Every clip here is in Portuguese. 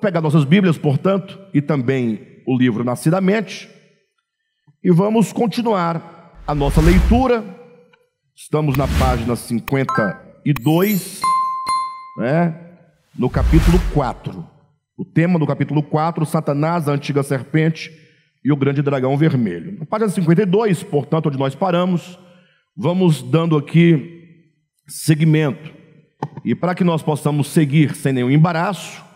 Pegar nossas Bíblias, portanto, e também o livro Nascidamente, e vamos continuar a nossa leitura. Estamos na página 52, né? no capítulo 4. O tema do capítulo 4, Satanás, a antiga serpente e o grande dragão vermelho. Na página 52, portanto, onde nós paramos, vamos dando aqui segmento. E para que nós possamos seguir sem nenhum embaraço,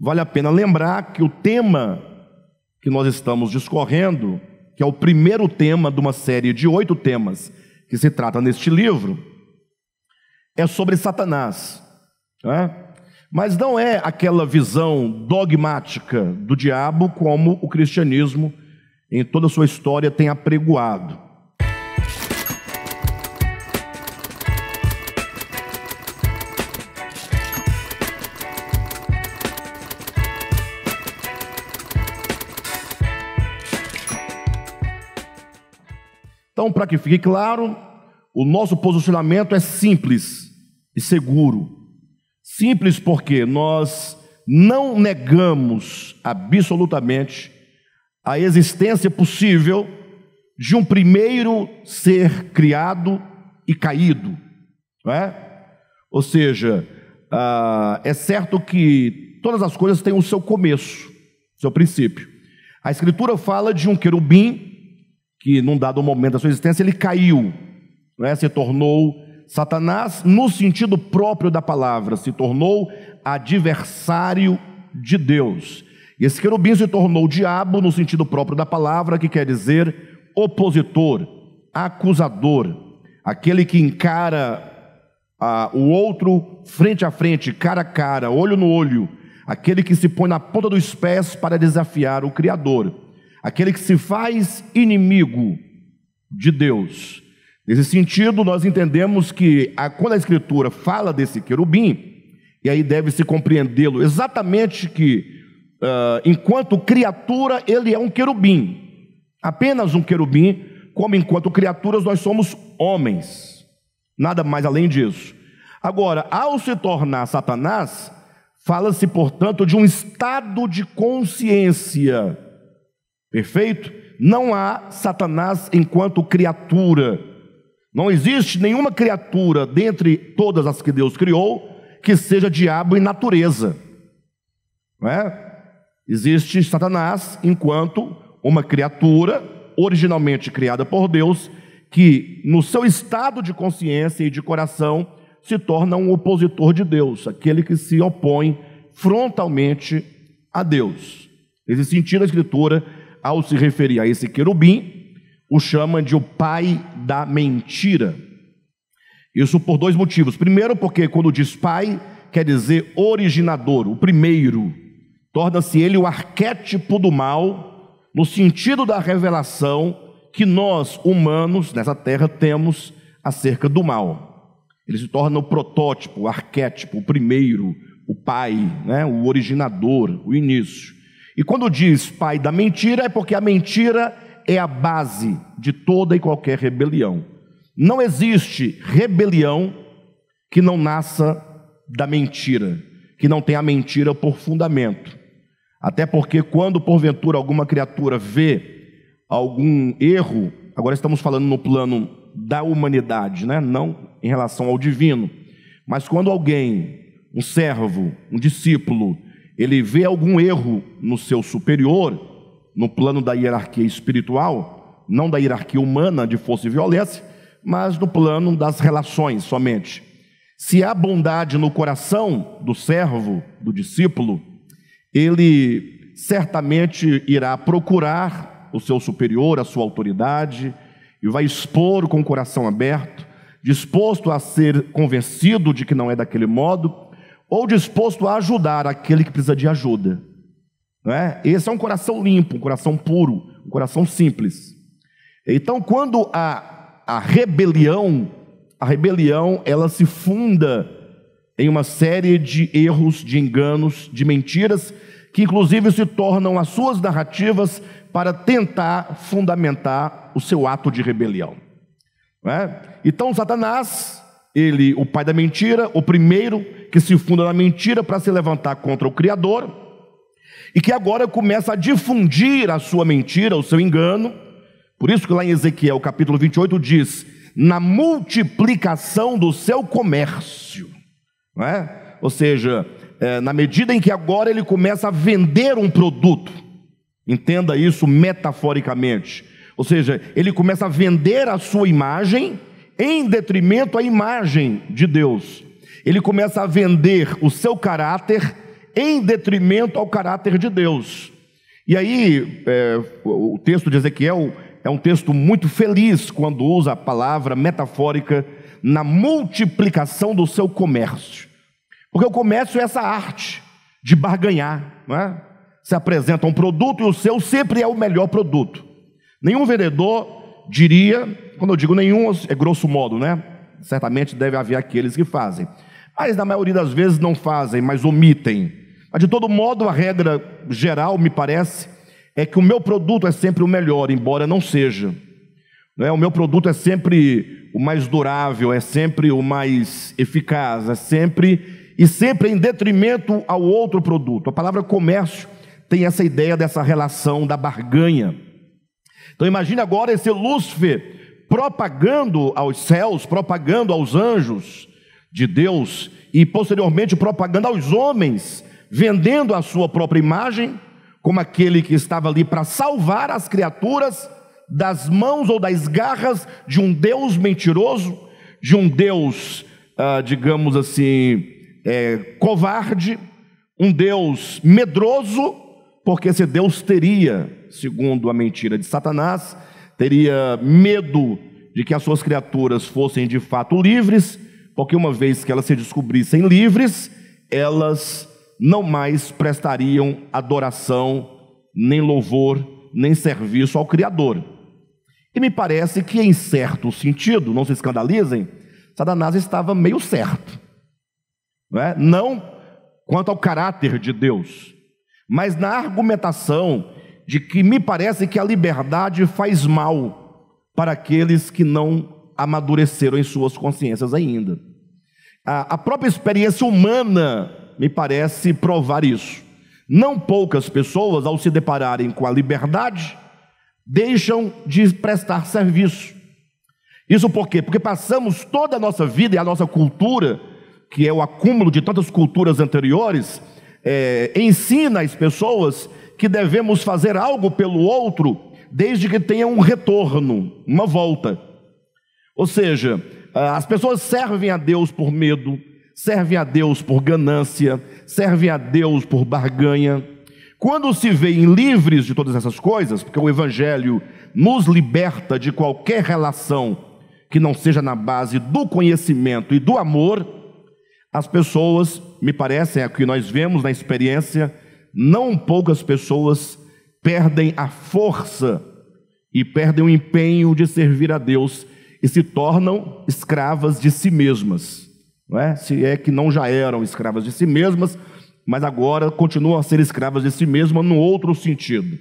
Vale a pena lembrar que o tema que nós estamos discorrendo, que é o primeiro tema de uma série de oito temas que se trata neste livro, é sobre Satanás. Né? Mas não é aquela visão dogmática do diabo como o cristianismo, em toda a sua história, tem apregoado. Então, para que fique claro, o nosso posicionamento é simples e seguro. Simples porque nós não negamos absolutamente a existência possível de um primeiro ser criado e caído, não é? Ou seja, ah, é certo que todas as coisas têm o seu começo, seu princípio. A Escritura fala de um querubim que num dado momento da sua existência ele caiu, é? se tornou Satanás no sentido próprio da palavra, se tornou adversário de Deus. E esse querubim se tornou o diabo no sentido próprio da palavra, que quer dizer opositor, acusador, aquele que encara o outro frente a frente, cara a cara, olho no olho, aquele que se põe na ponta dos pés para desafiar o Criador aquele que se faz inimigo de Deus. Nesse sentido, nós entendemos que a, quando a Escritura fala desse querubim, e aí deve-se compreendê-lo exatamente que, uh, enquanto criatura, ele é um querubim, apenas um querubim, como enquanto criaturas nós somos homens, nada mais além disso. Agora, ao se tornar Satanás, fala-se, portanto, de um estado de consciência Perfeito? Não há Satanás enquanto criatura. Não existe nenhuma criatura dentre todas as que Deus criou que seja diabo em natureza. Não é? Existe Satanás enquanto uma criatura originalmente criada por Deus, que no seu estado de consciência e de coração se torna um opositor de Deus, aquele que se opõe frontalmente a Deus. Nesse sentido, a Escritura ao se referir a esse querubim, o chama de o pai da mentira. Isso por dois motivos. Primeiro, porque quando diz pai, quer dizer originador, o primeiro. Torna-se ele o arquétipo do mal, no sentido da revelação que nós, humanos, nessa terra, temos acerca do mal. Ele se torna o protótipo, o arquétipo, o primeiro, o pai, né, o originador, o início. E quando diz pai da mentira, é porque a mentira é a base de toda e qualquer rebelião. Não existe rebelião que não nasça da mentira, que não tenha a mentira por fundamento. Até porque, quando porventura alguma criatura vê algum erro, agora estamos falando no plano da humanidade, né? não em relação ao divino, mas quando alguém, um servo, um discípulo, ele vê algum erro no seu superior, no plano da hierarquia espiritual, não da hierarquia humana de força e violência, mas no plano das relações somente. Se há bondade no coração do servo, do discípulo, ele certamente irá procurar o seu superior, a sua autoridade, e vai expor com o coração aberto, disposto a ser convencido de que não é daquele modo ou disposto a ajudar aquele que precisa de ajuda. Não é? Esse é um coração limpo, um coração puro, um coração simples. Então, quando a, a rebelião, a rebelião, ela se funda em uma série de erros, de enganos, de mentiras, que inclusive se tornam as suas narrativas para tentar fundamentar o seu ato de rebelião. É? Então, Satanás, ele, o pai da mentira, o primeiro que se funda na mentira para se levantar contra o Criador, e que agora começa a difundir a sua mentira, o seu engano. Por isso que lá em Ezequiel capítulo 28 diz: na multiplicação do seu comércio, não é? ou seja, é, na medida em que agora ele começa a vender um produto, entenda isso metaforicamente, ou seja, ele começa a vender a sua imagem em detrimento à imagem de Deus ele começa a vender o seu caráter em detrimento ao caráter de Deus. E aí, é, o texto de Ezequiel é um texto muito feliz quando usa a palavra metafórica na multiplicação do seu comércio. Porque o comércio é essa arte de barganhar. Não é? Se apresenta um produto e o seu sempre é o melhor produto. Nenhum vendedor diria, quando eu digo nenhum, é grosso modo, né? Certamente deve haver aqueles que fazem. Mas na maioria das vezes não fazem, mas omitem. Mas de todo modo, a regra geral, me parece, é que o meu produto é sempre o melhor, embora não seja. Não é? O meu produto é sempre o mais durável, é sempre o mais eficaz, é sempre e sempre em detrimento ao outro produto. A palavra comércio tem essa ideia dessa relação da barganha. Então imagine agora esse Lúcifer propagando aos céus, propagando aos anjos, de Deus e posteriormente propagando aos homens, vendendo a sua própria imagem, como aquele que estava ali para salvar as criaturas das mãos ou das garras de um Deus mentiroso, de um Deus, ah, digamos assim, é, covarde, um Deus medroso, porque esse Deus teria, segundo a mentira de Satanás, teria medo de que as suas criaturas fossem de fato livres porque uma vez que elas se descobrissem livres, elas não mais prestariam adoração, nem louvor, nem serviço ao Criador. E me parece que, em certo sentido, não se escandalizem, Satanás estava meio certo. Não, é? não quanto ao caráter de Deus, mas na argumentação de que me parece que a liberdade faz mal para aqueles que não amadureceram em suas consciências ainda. A, a própria experiência humana me parece provar isso. Não poucas pessoas, ao se depararem com a liberdade, deixam de prestar serviço. Isso por quê? Porque passamos toda a nossa vida e a nossa cultura, que é o acúmulo de tantas culturas anteriores, é, ensina as pessoas que devemos fazer algo pelo outro, desde que tenha um retorno, uma volta. Ou seja, ah, as pessoas servem a Deus por medo, servem a Deus por ganância, servem a Deus por barganha. Quando se veem livres de todas essas coisas, porque o Evangelho nos liberta de qualquer relação que não seja na base do conhecimento e do amor, as pessoas, me parece, é o que nós vemos na experiência, não poucas pessoas perdem a força e perdem o empenho de servir a Deus e se tornam escravas de si mesmas. Não é? Se é que não já eram escravas de si mesmas, mas agora continuam a ser escravas de si mesmas no outro sentido.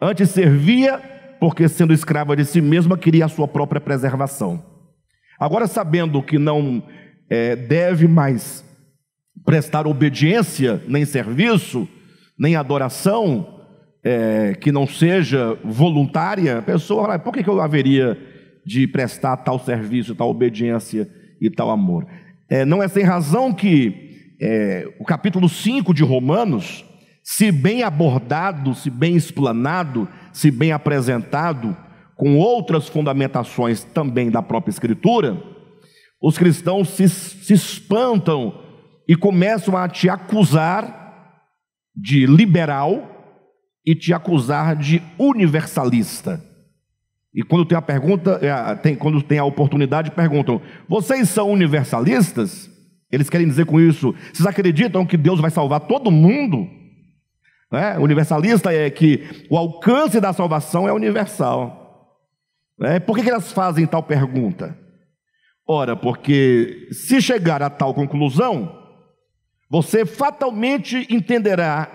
Antes servia, porque sendo escrava de si mesma, queria a sua própria preservação. Agora, sabendo que não é, deve mais prestar obediência, nem serviço, nem adoração, é, que não seja voluntária, a pessoa fala, ah, por que, que eu haveria de prestar tal serviço, tal obediência e tal amor. É, não é sem razão que é, o capítulo 5 de Romanos, se bem abordado, se bem explanado, se bem apresentado, com outras fundamentações também da própria Escritura, os cristãos se, se espantam e começam a te acusar de liberal e te acusar de universalista. E quando tem a pergunta, é tem, quando tem a oportunidade, perguntam: vocês são universalistas? Eles querem dizer com isso: vocês acreditam que Deus vai salvar todo mundo? Né? Universalista é que o alcance da salvação é universal. Né? Por que, que elas fazem tal pergunta? Ora, porque se chegar a tal conclusão, você fatalmente entenderá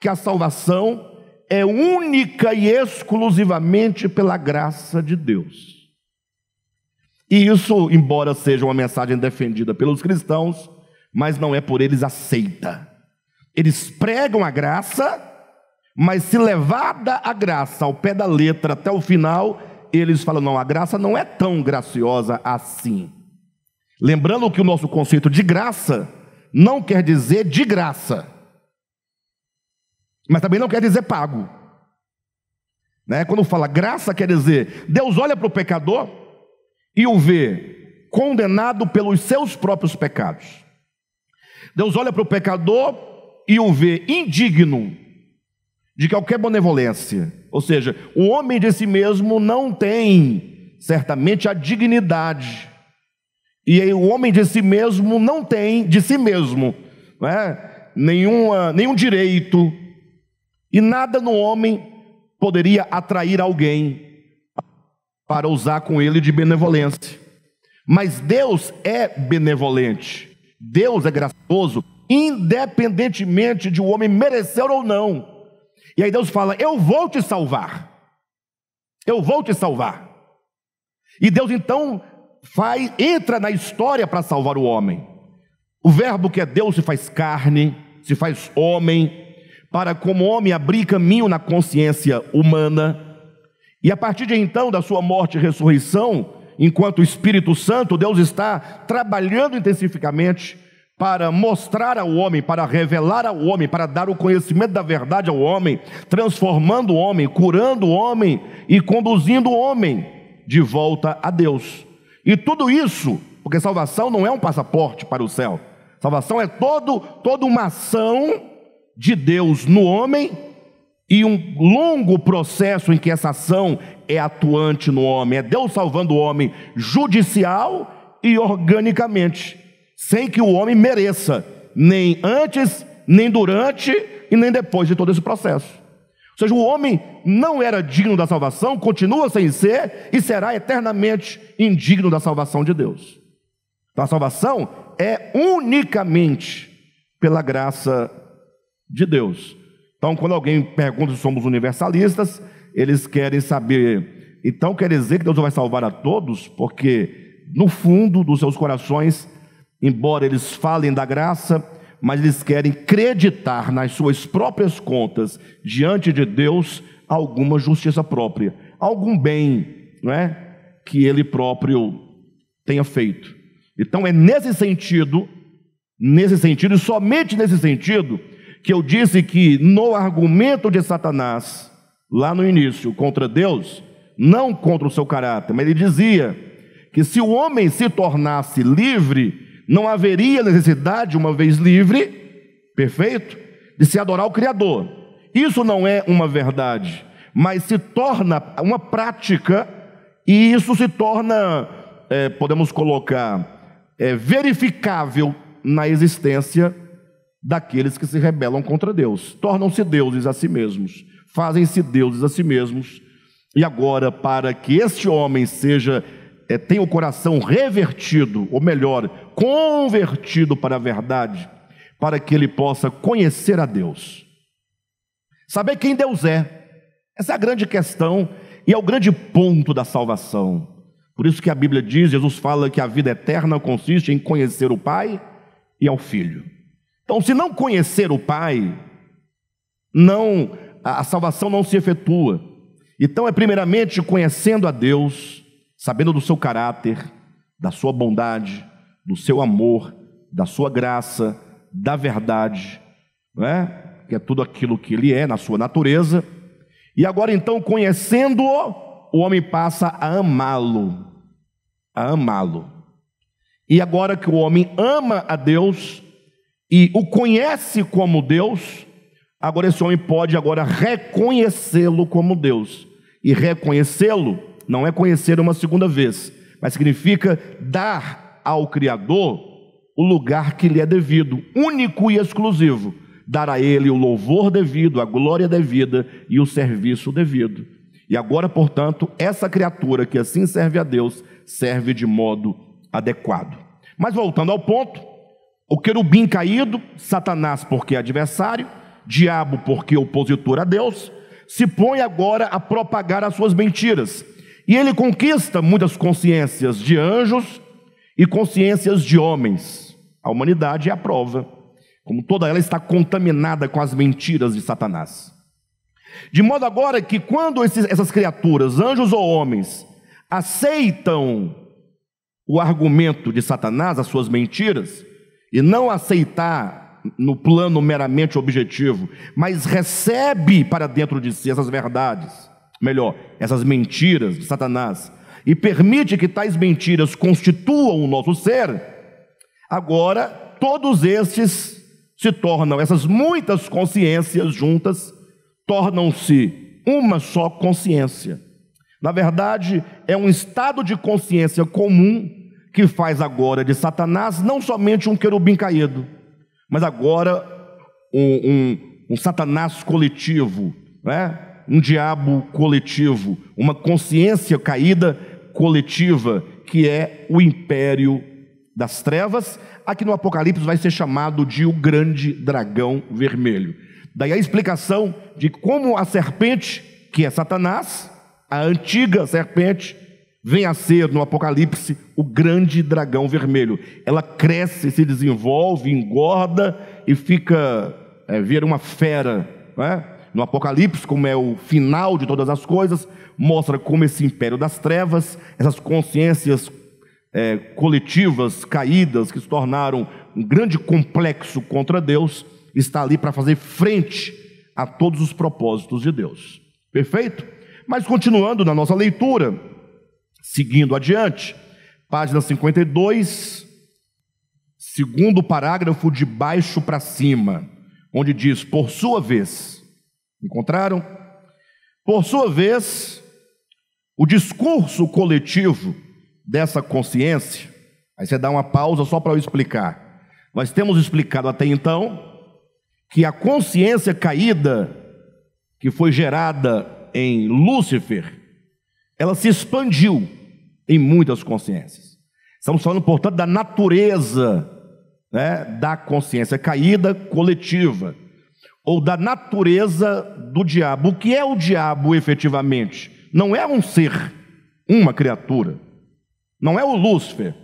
que a salvação é única e exclusivamente pela graça de Deus. E isso, embora seja uma mensagem defendida pelos cristãos, mas não é por eles aceita. Eles pregam a graça, mas se levada a graça ao pé da letra até o final, eles falam: não, a graça não é tão graciosa assim. Lembrando que o nosso conceito de graça não quer dizer de graça. Mas também não quer dizer pago. Né? Quando fala graça, quer dizer, Deus olha para o pecador e o vê condenado pelos seus próprios pecados. Deus olha para o pecador e o vê indigno de qualquer benevolência. Ou seja, o homem de si mesmo não tem certamente a dignidade. E o homem de si mesmo não tem de si mesmo né? Nenhuma, nenhum direito, e nada no homem poderia atrair alguém para usar com ele de benevolência. Mas Deus é benevolente, Deus é gracioso, independentemente de o um homem merecer ou não. E aí Deus fala: Eu vou te salvar, eu vou te salvar. E Deus então faz, entra na história para salvar o homem. O verbo que é Deus se faz carne, se faz homem, para, como homem, abrir caminho na consciência humana. E a partir de então, da sua morte e ressurreição, enquanto o Espírito Santo, Deus está trabalhando intensificamente para mostrar ao homem, para revelar ao homem, para dar o conhecimento da verdade ao homem, transformando o homem, curando o homem e conduzindo o homem de volta a Deus. E tudo isso, porque salvação não é um passaporte para o céu. Salvação é todo toda uma ação de Deus no homem e um longo processo em que essa ação é atuante no homem, é Deus salvando o homem judicial e organicamente, sem que o homem mereça, nem antes, nem durante e nem depois de todo esse processo. Ou seja, o homem não era digno da salvação, continua sem ser e será eternamente indigno da salvação de Deus. Então, a salvação é unicamente pela graça de Deus. Então, quando alguém pergunta se somos universalistas, eles querem saber. Então, quer dizer que Deus vai salvar a todos? Porque, no fundo dos seus corações, embora eles falem da graça, mas eles querem creditar nas suas próprias contas, diante de Deus, alguma justiça própria, algum bem não é? que ele próprio tenha feito. Então, é nesse sentido, nesse sentido, e somente nesse sentido, que eu disse que no argumento de Satanás, lá no início, contra Deus, não contra o seu caráter, mas ele dizia que se o homem se tornasse livre, não haveria necessidade, uma vez livre, perfeito, de se adorar o Criador. Isso não é uma verdade, mas se torna uma prática, e isso se torna, é, podemos colocar, é, verificável na existência daqueles que se rebelam contra Deus, tornam-se deuses a si mesmos, fazem-se deuses a si mesmos. E agora, para que este homem seja é, tenha o coração revertido, ou melhor, convertido para a verdade, para que ele possa conhecer a Deus. Saber quem Deus é. Essa é a grande questão e é o grande ponto da salvação. Por isso que a Bíblia diz, Jesus fala que a vida eterna consiste em conhecer o Pai e ao Filho. Então, se não conhecer o Pai, não a salvação não se efetua. Então, é primeiramente conhecendo a Deus, sabendo do seu caráter, da sua bondade, do seu amor, da sua graça, da verdade, não é? que é tudo aquilo que ele é na sua natureza. E agora, então, conhecendo-o, o homem passa a amá-lo, a amá-lo. E agora que o homem ama a Deus, e o conhece como Deus, agora esse homem pode agora reconhecê-lo como Deus. E reconhecê-lo não é conhecer uma segunda vez, mas significa dar ao Criador o lugar que lhe é devido, único e exclusivo. Dar a ele o louvor devido, a glória devida e o serviço devido. E agora, portanto, essa criatura que assim serve a Deus, serve de modo adequado. Mas voltando ao ponto, o querubim caído, Satanás porque é adversário, diabo porque é opositor a Deus, se põe agora a propagar as suas mentiras. E ele conquista muitas consciências de anjos e consciências de homens. A humanidade é a prova, como toda ela está contaminada com as mentiras de Satanás. De modo agora que quando esses, essas criaturas, anjos ou homens, aceitam o argumento de Satanás, as suas mentiras, e não aceitar no plano meramente objetivo, mas recebe para dentro de si essas verdades, melhor, essas mentiras de Satanás, e permite que tais mentiras constituam o nosso ser, agora todos estes se tornam, essas muitas consciências juntas, tornam-se uma só consciência. Na verdade, é um estado de consciência comum que faz agora de Satanás não somente um querubim caído, mas agora um, um, um Satanás coletivo, né? um diabo coletivo, uma consciência caída coletiva, que é o império das trevas, aqui no Apocalipse vai ser chamado de o grande dragão vermelho. Daí a explicação de como a serpente, que é Satanás, a antiga serpente, vem a ser, no Apocalipse, o grande dragão vermelho. Ela cresce, se desenvolve, engorda e fica, é, vira uma fera. Né? No Apocalipse, como é o final de todas as coisas, mostra como esse império das trevas, essas consciências é, coletivas caídas que se tornaram um grande complexo contra Deus, está ali para fazer frente a todos os propósitos de Deus. Perfeito? Mas continuando na nossa leitura, Seguindo adiante, página 52, segundo parágrafo de baixo para cima, onde diz: Por sua vez, encontraram? Por sua vez, o discurso coletivo dessa consciência, aí você dá uma pausa só para eu explicar. Nós temos explicado até então que a consciência caída que foi gerada em Lúcifer ela se expandiu em muitas consciências. Estamos falando, portanto, da natureza né, da consciência caída coletiva, ou da natureza do diabo. O que é o diabo efetivamente? Não é um ser, uma criatura. Não é o Lúcifer.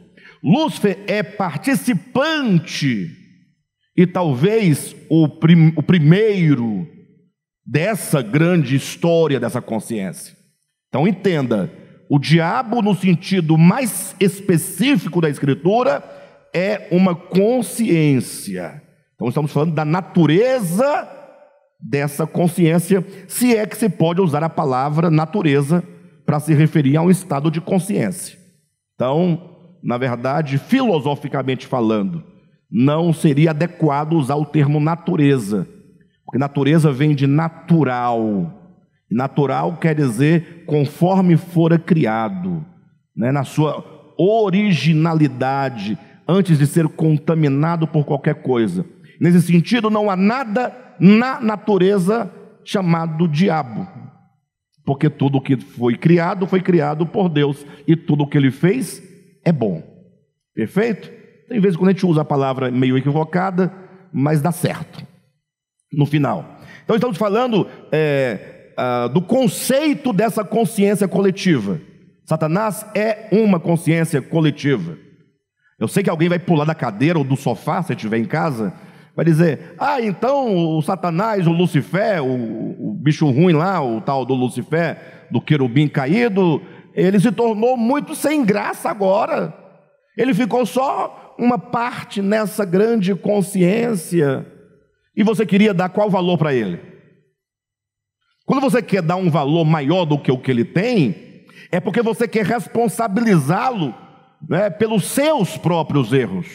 Lúcifer é participante e talvez o, prim, o primeiro dessa grande história dessa consciência. Então entenda, o diabo no sentido mais específico da escritura é uma consciência. Então estamos falando da natureza dessa consciência, se é que se pode usar a palavra natureza para se referir a um estado de consciência. Então, na verdade, filosoficamente falando, não seria adequado usar o termo natureza, porque natureza vem de natural. Natural quer dizer conforme fora criado, né, na sua originalidade, antes de ser contaminado por qualquer coisa. Nesse sentido, não há nada na natureza chamado diabo, porque tudo que foi criado foi criado por Deus e tudo o que ele fez é bom. Perfeito? Tem vezes quando a gente usa a palavra meio equivocada, mas dá certo no final. Então estamos falando é, ah, do conceito dessa consciência coletiva. Satanás é uma consciência coletiva. Eu sei que alguém vai pular da cadeira ou do sofá, se estiver em casa, vai dizer: Ah, então o Satanás, o Lucifer, o, o bicho ruim lá, o tal do Lucifer, do querubim caído, ele se tornou muito sem graça agora. Ele ficou só uma parte nessa grande consciência. E você queria dar qual valor para ele? Quando você quer dar um valor maior do que o que ele tem, é porque você quer responsabilizá-lo né, pelos seus próprios erros.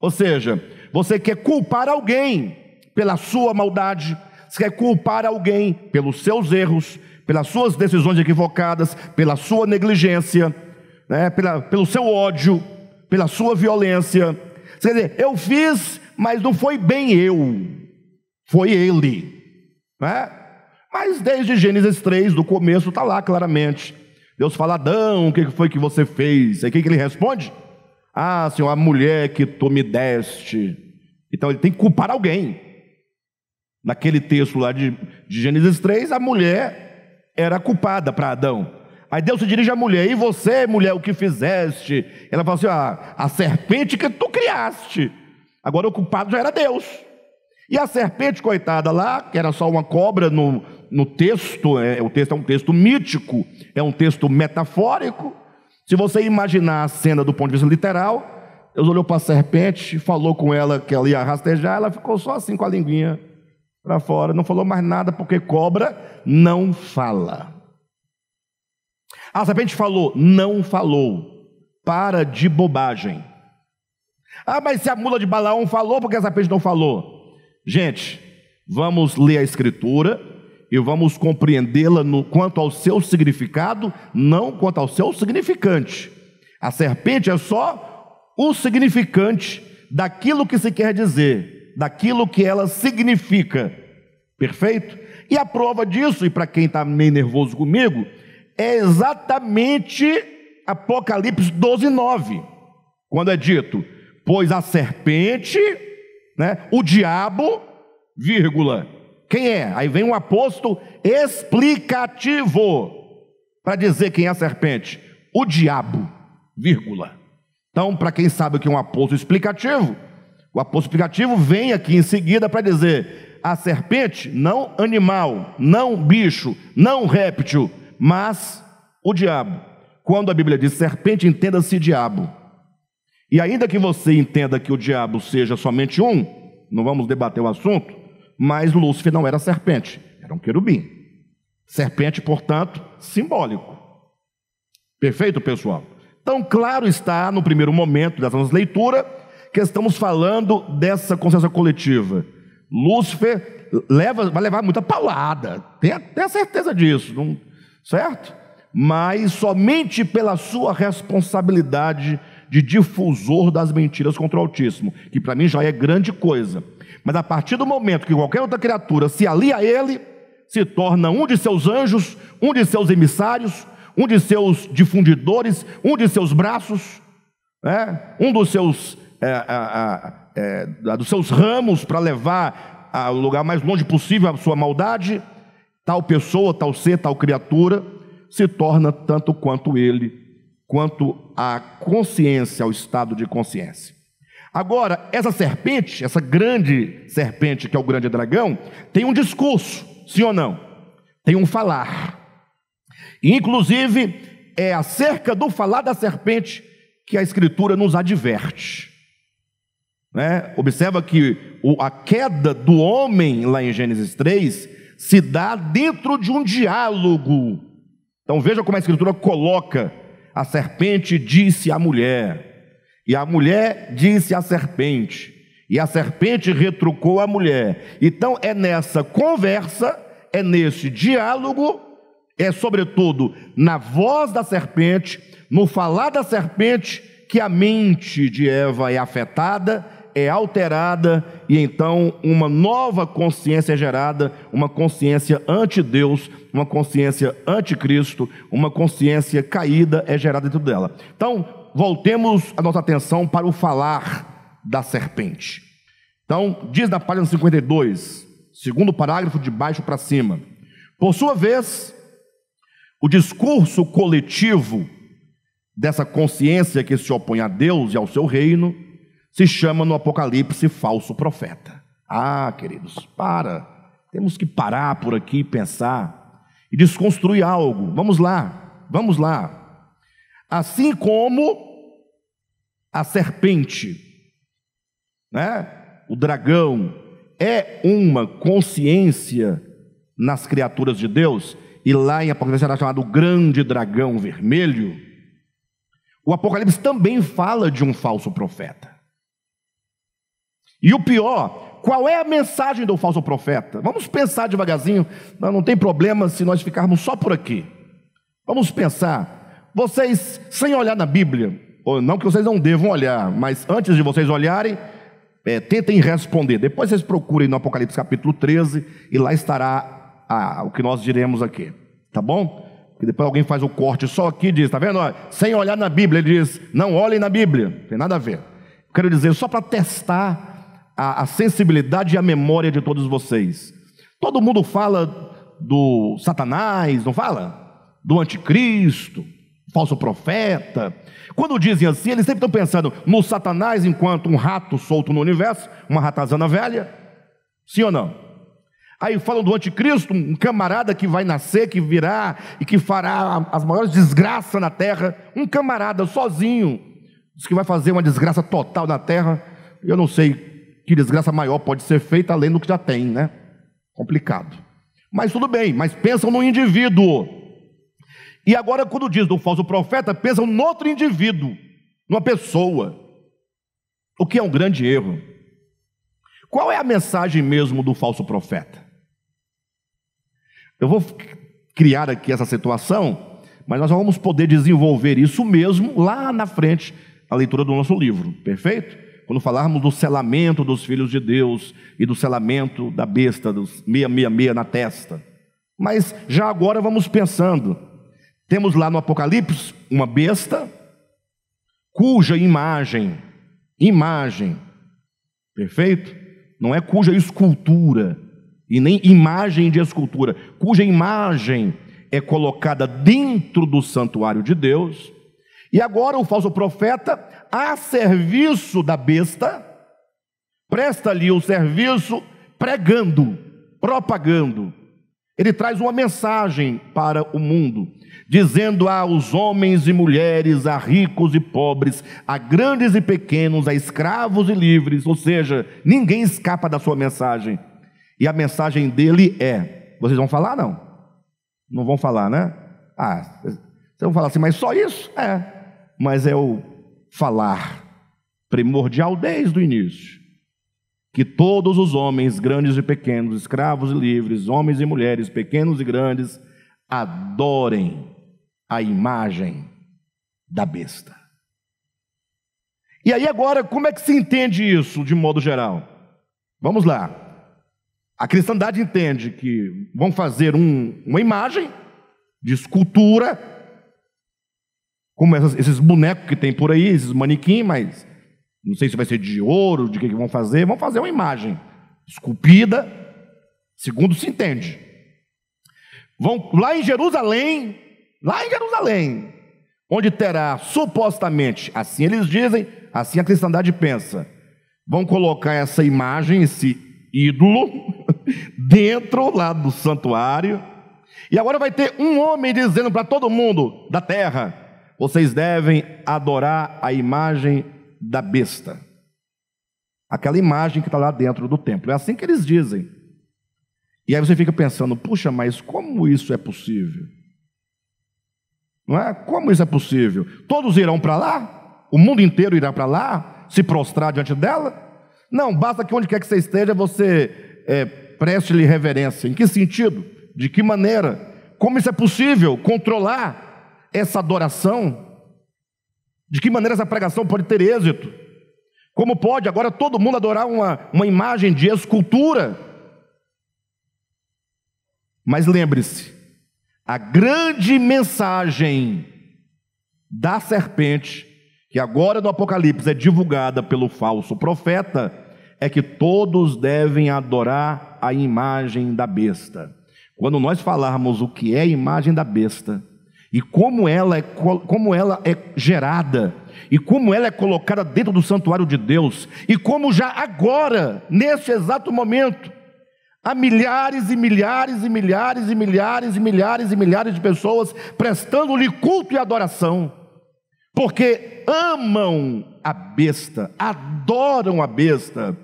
Ou seja, você quer culpar alguém pela sua maldade, você quer culpar alguém pelos seus erros, pelas suas decisões equivocadas, pela sua negligência, né, pela, pelo seu ódio, pela sua violência. Você quer dizer, eu fiz, mas não foi bem eu, foi ele. Né? Mas desde Gênesis 3, do começo, está lá claramente. Deus fala, Adão, o que foi que você fez? Aí o que ele responde? Ah, Senhor, a mulher que tu me deste. Então ele tem que culpar alguém. Naquele texto lá de, de Gênesis 3, a mulher era culpada para Adão. Aí Deus se dirige à mulher, e você, mulher, o que fizeste? Ela fala assim: ah, a serpente que tu criaste. Agora o culpado já era Deus. E a serpente, coitada lá, que era só uma cobra no, no texto, é, o texto é um texto mítico, é um texto metafórico. Se você imaginar a cena do ponto de vista literal, Deus olhou para a serpente, falou com ela que ela ia rastejar, ela ficou só assim com a linguinha para fora, não falou mais nada porque cobra não fala. A serpente falou, não falou. Para de bobagem. Ah, mas se a mula de Balaão falou, por que a serpente não falou? Gente, vamos ler a escritura e vamos compreendê-la quanto ao seu significado, não quanto ao seu significante. A serpente é só o significante daquilo que se quer dizer, daquilo que ela significa. Perfeito? E a prova disso, e para quem está meio nervoso comigo, é exatamente Apocalipse 12, 9, quando é dito: Pois a serpente, né, o diabo, vírgula, quem é? Aí vem um apóstolo explicativo para dizer quem é a serpente: o diabo, vírgula. Então, para quem sabe o que é um apóstolo explicativo, o apóstolo explicativo vem aqui em seguida para dizer: a serpente, não animal, não bicho, não réptil, mas o diabo. Quando a Bíblia diz serpente, entenda-se diabo. E ainda que você entenda que o diabo seja somente um, não vamos debater o assunto, mas Lúcifer não era serpente, era um querubim. Serpente, portanto, simbólico. Perfeito, pessoal? Então, claro está, no primeiro momento dessa nossa leitura, que estamos falando dessa consciência coletiva. Lúcifer leva, vai levar muita paulada, tenha, tenha certeza disso, não, certo? Mas somente pela sua responsabilidade de difusor das mentiras contra o altíssimo, que para mim já é grande coisa. Mas a partir do momento que qualquer outra criatura se alia a ele, se torna um de seus anjos, um de seus emissários, um de seus difundidores, um de seus braços, né? um dos seus, é, é, é, dos seus ramos para levar ao lugar mais longe possível a sua maldade. Tal pessoa, tal ser, tal criatura se torna tanto quanto ele, quanto a consciência, ao estado de consciência. Agora, essa serpente, essa grande serpente que é o grande dragão, tem um discurso, sim ou não? Tem um falar. E, inclusive, é acerca do falar da serpente que a Escritura nos adverte. Né? Observa que a queda do homem, lá em Gênesis 3, se dá dentro de um diálogo. Então veja como a Escritura coloca: a serpente disse à mulher. E a mulher disse à serpente, e a serpente retrucou a mulher. Então é nessa conversa, é nesse diálogo, é sobretudo na voz da serpente, no falar da serpente, que a mente de Eva é afetada, é alterada e então uma nova consciência é gerada, uma consciência ante Deus, uma consciência anticristo, uma consciência caída é gerada dentro dela. Então, voltemos a nossa atenção para o falar da serpente. Então, diz na página 52, segundo parágrafo de baixo para cima. Por sua vez, o discurso coletivo dessa consciência que se opõe a Deus e ao seu reino se chama no Apocalipse falso profeta. Ah, queridos, para. Temos que parar por aqui pensar e desconstruir algo. Vamos lá, vamos lá assim como a serpente, né? O dragão é uma consciência nas criaturas de Deus, e lá em Apocalipse era chamado grande dragão vermelho. O Apocalipse também fala de um falso profeta. E o pior, qual é a mensagem do falso profeta? Vamos pensar devagarzinho, não tem problema se nós ficarmos só por aqui. Vamos pensar vocês, sem olhar na Bíblia, ou não que vocês não devam olhar, mas antes de vocês olharem, é, tentem responder. Depois vocês procurem no Apocalipse capítulo 13 e lá estará a, o que nós diremos aqui, tá bom? Que depois alguém faz o corte só aqui e diz, tá vendo? sem olhar na Bíblia, ele diz, não olhem na Bíblia, tem nada a ver. Quero dizer, só para testar a, a sensibilidade e a memória de todos vocês. Todo mundo fala do Satanás, não fala? Do anticristo, falso profeta. Quando dizem assim, eles sempre estão pensando no Satanás enquanto um rato solto no universo, uma ratazana velha. Sim ou não? Aí falam do anticristo, um camarada que vai nascer, que virá e que fará as maiores desgraças na terra. Um camarada sozinho, diz que vai fazer uma desgraça total na terra. Eu não sei que desgraça maior pode ser feita além do que já tem, né? Complicado. Mas tudo bem, mas pensam no indivíduo. E agora, quando diz do falso profeta, pensam no outro indivíduo, numa pessoa, o que é um grande erro. Qual é a mensagem mesmo do falso profeta? Eu vou criar aqui essa situação, mas nós vamos poder desenvolver isso mesmo lá na frente, a leitura do nosso livro, perfeito? Quando falarmos do selamento dos filhos de Deus e do selamento da besta, dos meia, meia, meia na testa. Mas já agora vamos pensando temos lá no Apocalipse uma besta cuja imagem, imagem, perfeito? Não é cuja escultura e nem imagem de escultura, cuja imagem é colocada dentro do santuário de Deus. E agora o falso profeta, a serviço da besta, presta-lhe o serviço pregando, propagando. Ele traz uma mensagem para o mundo dizendo aos homens e mulheres, a ricos e pobres, a grandes e pequenos, a escravos e livres, ou seja, ninguém escapa da sua mensagem. E a mensagem dele é: vocês vão falar não? Não vão falar, né? Ah, vocês vão falar assim, mas só isso? É. Mas é o falar primordial desde o início. Que todos os homens, grandes e pequenos, escravos e livres, homens e mulheres, pequenos e grandes, adorem a imagem da besta. E aí, agora, como é que se entende isso de modo geral? Vamos lá. A cristandade entende que vão fazer um, uma imagem de escultura, como essas, esses bonecos que tem por aí, esses manequins, mas não sei se vai ser de ouro, de que, que vão fazer, vão fazer uma imagem esculpida, segundo se entende vão lá em Jerusalém, lá em Jerusalém, onde terá supostamente, assim eles dizem, assim a cristandade pensa, vão colocar essa imagem, esse ídolo, dentro lá do santuário. E agora vai ter um homem dizendo para todo mundo da terra: vocês devem adorar a imagem da besta. Aquela imagem que está lá dentro do templo. É assim que eles dizem. E aí você fica pensando, puxa, mas como isso é possível? Não é? Como isso é possível? Todos irão para lá? O mundo inteiro irá para lá? Se prostrar diante dela? Não, basta que onde quer que você esteja, você é, preste-lhe reverência. Em que sentido? De que maneira? Como isso é possível? Controlar essa adoração? De que maneira essa pregação pode ter êxito? Como pode agora todo mundo adorar uma, uma imagem de escultura? Mas lembre-se, a grande mensagem da serpente, que agora no Apocalipse é divulgada pelo falso profeta, é que todos devem adorar a imagem da besta. Quando nós falarmos o que é a imagem da besta e como ela é, como ela é gerada, e como ela é colocada dentro do santuário de Deus, e como já agora, nesse exato momento, Há milhares e milhares e milhares e milhares e milhares e milhares de pessoas prestando-lhe culto e adoração, porque amam a besta, adoram a besta,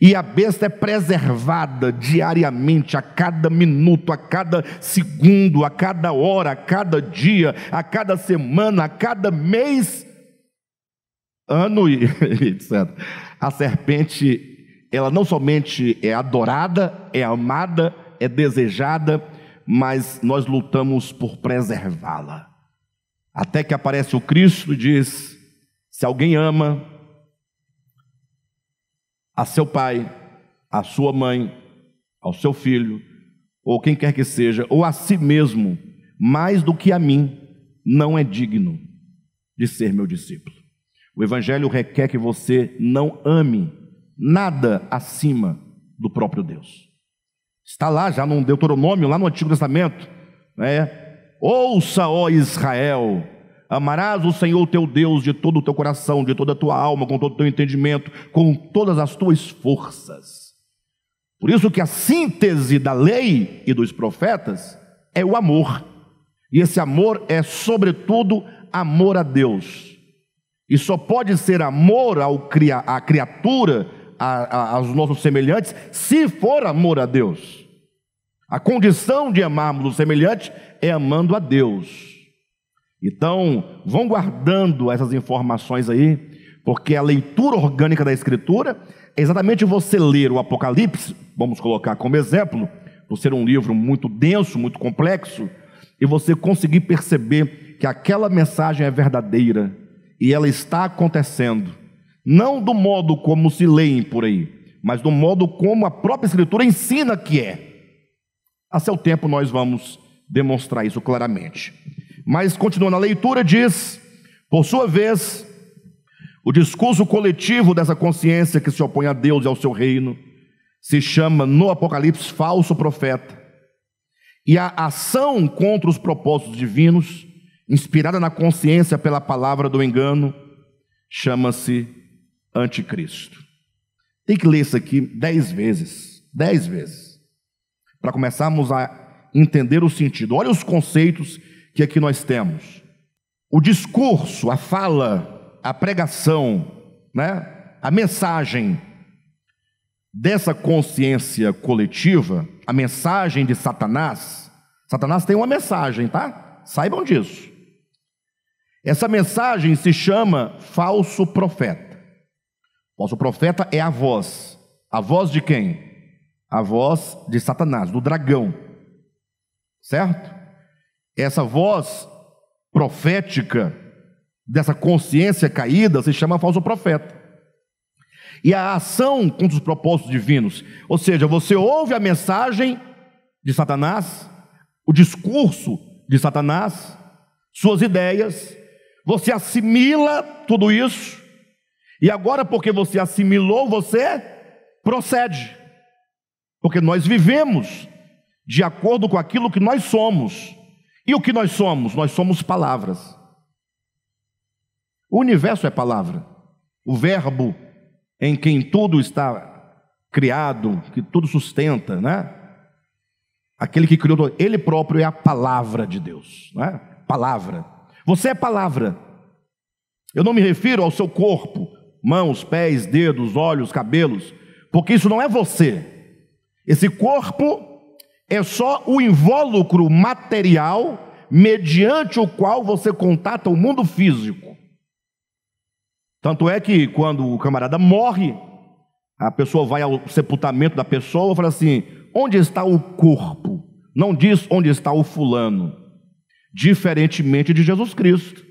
e a besta é preservada diariamente, a cada minuto, a cada segundo, a cada hora, a cada dia, a cada semana, a cada mês, ano e etc. A serpente ela não somente é adorada, é amada, é desejada, mas nós lutamos por preservá-la. Até que aparece o Cristo e diz: se alguém ama a seu pai, a sua mãe, ao seu filho, ou quem quer que seja, ou a si mesmo, mais do que a mim, não é digno de ser meu discípulo. O Evangelho requer que você não ame nada acima do próprio Deus. Está lá já no Deuteronômio, lá no Antigo Testamento, né? Ouça, ó Israel, amarás o Senhor teu Deus de todo o teu coração, de toda a tua alma, com todo o teu entendimento, com todas as tuas forças. Por isso que a síntese da lei e dos profetas é o amor. E esse amor é sobretudo amor a Deus. E só pode ser amor ao cria, à criatura a, a, aos nossos semelhantes, se for amor a Deus. A condição de amarmos o semelhante é amando a Deus. Então, vão guardando essas informações aí, porque a leitura orgânica da Escritura é exatamente você ler o Apocalipse, vamos colocar como exemplo, por ser um livro muito denso, muito complexo, e você conseguir perceber que aquela mensagem é verdadeira e ela está acontecendo. Não do modo como se leem por aí, mas do modo como a própria Escritura ensina que é. A seu tempo nós vamos demonstrar isso claramente. Mas, continuando a leitura, diz: por sua vez, o discurso coletivo dessa consciência que se opõe a Deus e ao seu reino se chama no Apocalipse falso profeta. E a ação contra os propósitos divinos, inspirada na consciência pela palavra do engano, chama-se anticristo. Tem que ler isso aqui dez vezes, dez vezes, para começarmos a entender o sentido. Olha os conceitos que aqui nós temos. O discurso, a fala, a pregação, né? a mensagem dessa consciência coletiva, a mensagem de Satanás. Satanás tem uma mensagem, tá? Saibam disso. Essa mensagem se chama falso profeta. Mas profeta é a voz. A voz de quem? A voz de Satanás, do dragão. Certo? Essa voz profética dessa consciência caída se chama falso profeta. E a ação contra os propósitos divinos, ou seja, você ouve a mensagem de Satanás, o discurso de Satanás, suas ideias, você assimila tudo isso e agora, porque você assimilou, você procede. Porque nós vivemos de acordo com aquilo que nós somos. E o que nós somos? Nós somos palavras. O universo é palavra. O verbo em quem tudo está criado, que tudo sustenta, né? Aquele que criou, ele próprio é a palavra de Deus, né? Palavra. Você é palavra. Eu não me refiro ao seu corpo, mãos, pés, dedos, olhos, cabelos, porque isso não é você. Esse corpo é só o invólucro material mediante o qual você contata o mundo físico. Tanto é que quando o camarada morre, a pessoa vai ao sepultamento da pessoa e fala assim: onde está o corpo? Não diz onde está o fulano. Diferentemente de Jesus Cristo.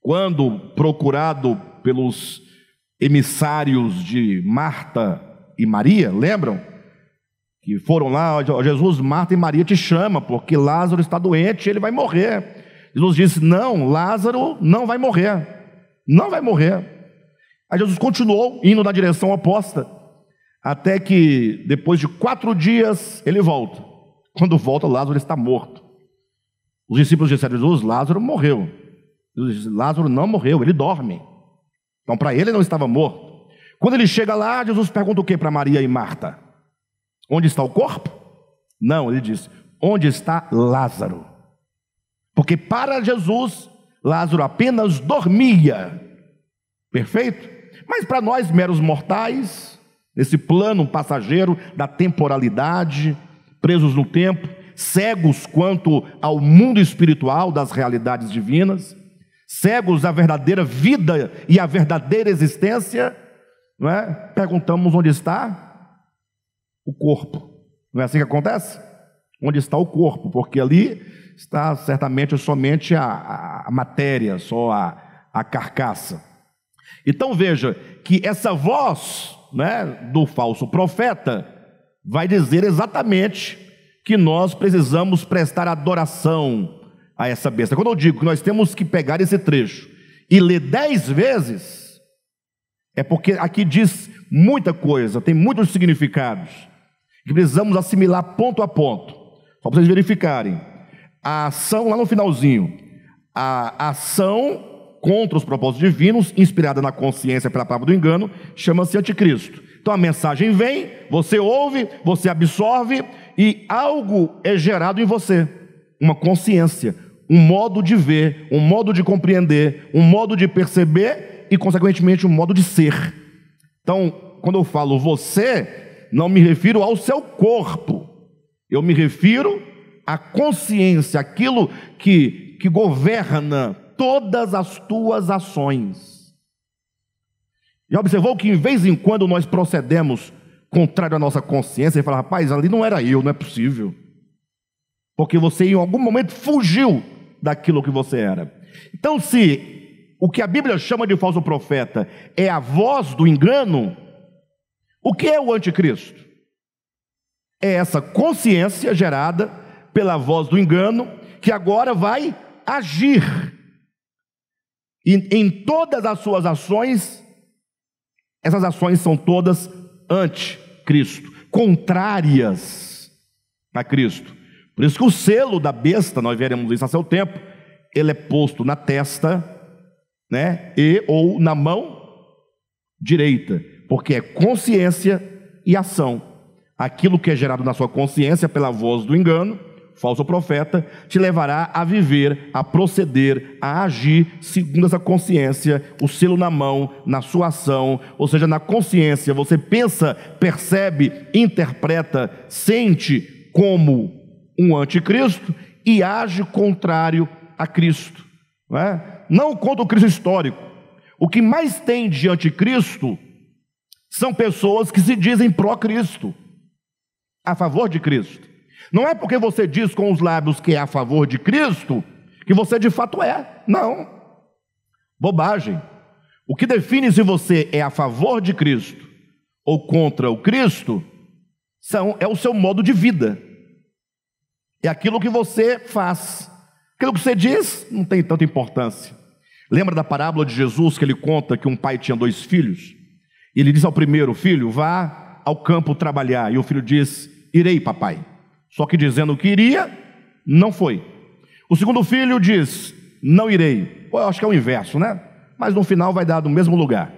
Quando procurado pelos emissários de Marta e Maria, lembram? Que foram lá, Jesus, Marta e Maria te chama, porque Lázaro está doente, ele vai morrer. Jesus disse: Não, Lázaro não vai morrer, não vai morrer. Aí Jesus continuou indo na direção oposta, até que depois de quatro dias ele volta. Quando volta, Lázaro está morto. Os discípulos disseram: Jesus, Lázaro morreu. Jesus disse: Lázaro não morreu, ele dorme. Então, para ele, não estava morto. Quando ele chega lá, Jesus pergunta o que para Maria e Marta? Onde está o corpo? Não, ele diz: Onde está Lázaro? Porque para Jesus, Lázaro apenas dormia. Perfeito? Mas para nós, meros mortais, nesse plano passageiro da temporalidade, presos no tempo, cegos quanto ao mundo espiritual das realidades divinas, cegos à verdadeira vida e à verdadeira existência, não é? Perguntamos onde está o corpo. Não é assim que acontece? Onde está o corpo? Porque ali está certamente somente a, a matéria, só a, a carcaça. Então veja que essa voz né, do falso profeta vai dizer exatamente que nós precisamos prestar adoração, a essa besta. Quando eu digo que nós temos que pegar esse trecho e ler dez vezes, é porque aqui diz muita coisa, tem muitos significados que precisamos assimilar ponto a ponto. Só para vocês verificarem. A ação, lá no finalzinho, a ação contra os propósitos divinos, inspirada na consciência pela palavra do engano, chama-se anticristo. Então a mensagem vem, você ouve, você absorve e algo é gerado em você, uma consciência, um modo de ver, um modo de compreender, um modo de perceber e, consequentemente, um modo de ser. Então, quando eu falo você, não me refiro ao seu corpo, eu me refiro à consciência, aquilo que, que governa todas as tuas ações. Já observou que, de vez em quando, nós procedemos contrário à nossa consciência e fala, rapaz, ali não era eu, não é possível. Porque você em algum momento fugiu daquilo que você era. Então, se o que a Bíblia chama de falso profeta é a voz do engano, o que é o anticristo? É essa consciência gerada pela voz do engano que agora vai agir e, em todas as suas ações. Essas ações são todas anticristo, contrárias a Cristo. Por isso que o selo da besta, nós veremos isso a seu tempo, ele é posto na testa, né, e ou na mão direita, porque é consciência e ação. Aquilo que é gerado na sua consciência pela voz do engano, falso profeta, te levará a viver, a proceder, a agir segundo essa consciência, o selo na mão, na sua ação, ou seja, na consciência, você pensa, percebe, interpreta, sente como um anticristo e age contrário a Cristo. Não, é? não contra o Cristo histórico. O que mais tem de anticristo são pessoas que se dizem pró-Cristo, a favor de Cristo. Não é porque você diz com os lábios que é a favor de Cristo que você de fato é. Não. Bobagem. O que define se você é a favor de Cristo ou contra o Cristo são, é o seu modo de vida. É aquilo que você faz. Aquilo que você diz não tem tanta importância. Lembra da parábola de Jesus que ele conta que um pai tinha dois filhos? Ele diz ao primeiro filho: Vá ao campo trabalhar. E o filho diz: Irei, papai. Só que dizendo que iria, não foi. O segundo filho diz: Não irei. Eu acho que é o inverso, né? Mas no final vai dar do mesmo lugar.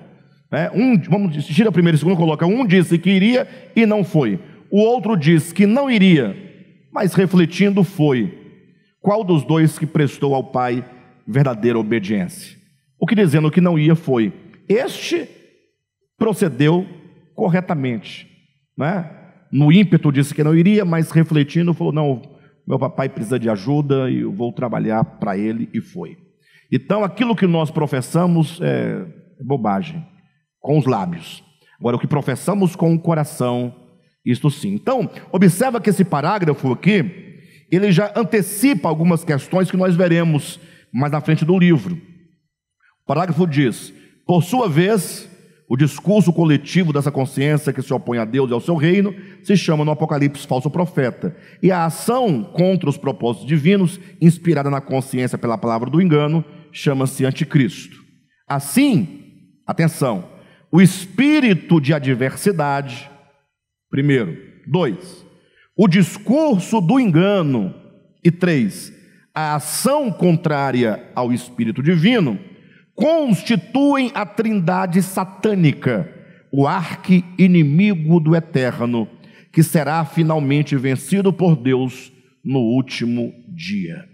É, um, vamos, tira o primeiro e o segundo, coloca. Um disse que iria e não foi. O outro diz que não iria mas refletindo, foi: qual dos dois que prestou ao Pai verdadeira obediência? O que dizendo que não ia foi: este procedeu corretamente, né? No ímpeto disse que não iria, mas refletindo falou: não, meu papai precisa de ajuda e eu vou trabalhar para ele e foi. Então, aquilo que nós professamos é bobagem com os lábios. Agora, o que professamos com o coração isto sim. Então, observa que esse parágrafo aqui, ele já antecipa algumas questões que nós veremos mais na frente do livro. O parágrafo diz: Por sua vez, o discurso coletivo dessa consciência que se opõe a Deus e ao seu reino se chama no Apocalipse falso profeta. E a ação contra os propósitos divinos, inspirada na consciência pela palavra do engano, chama-se anticristo. Assim, atenção, o espírito de adversidade Primeiro. Dois, o discurso do engano. E três, a ação contrária ao Espírito Divino constituem a trindade satânica, o arque inimigo do eterno, que será finalmente vencido por Deus no último dia.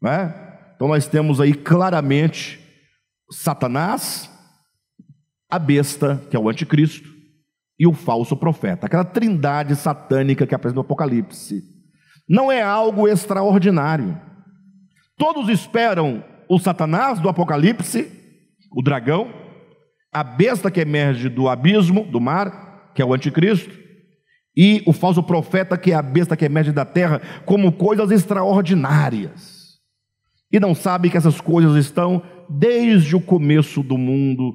Né? Então nós temos aí claramente Satanás, a besta, que é o anticristo, e o falso profeta, aquela trindade satânica que aparece no Apocalipse. Não é algo extraordinário. Todos esperam o Satanás do Apocalipse, o dragão, a besta que emerge do abismo, do mar, que é o anticristo, e o falso profeta, que é a besta que emerge da terra, como coisas extraordinárias. E não sabe que essas coisas estão desde o começo do mundo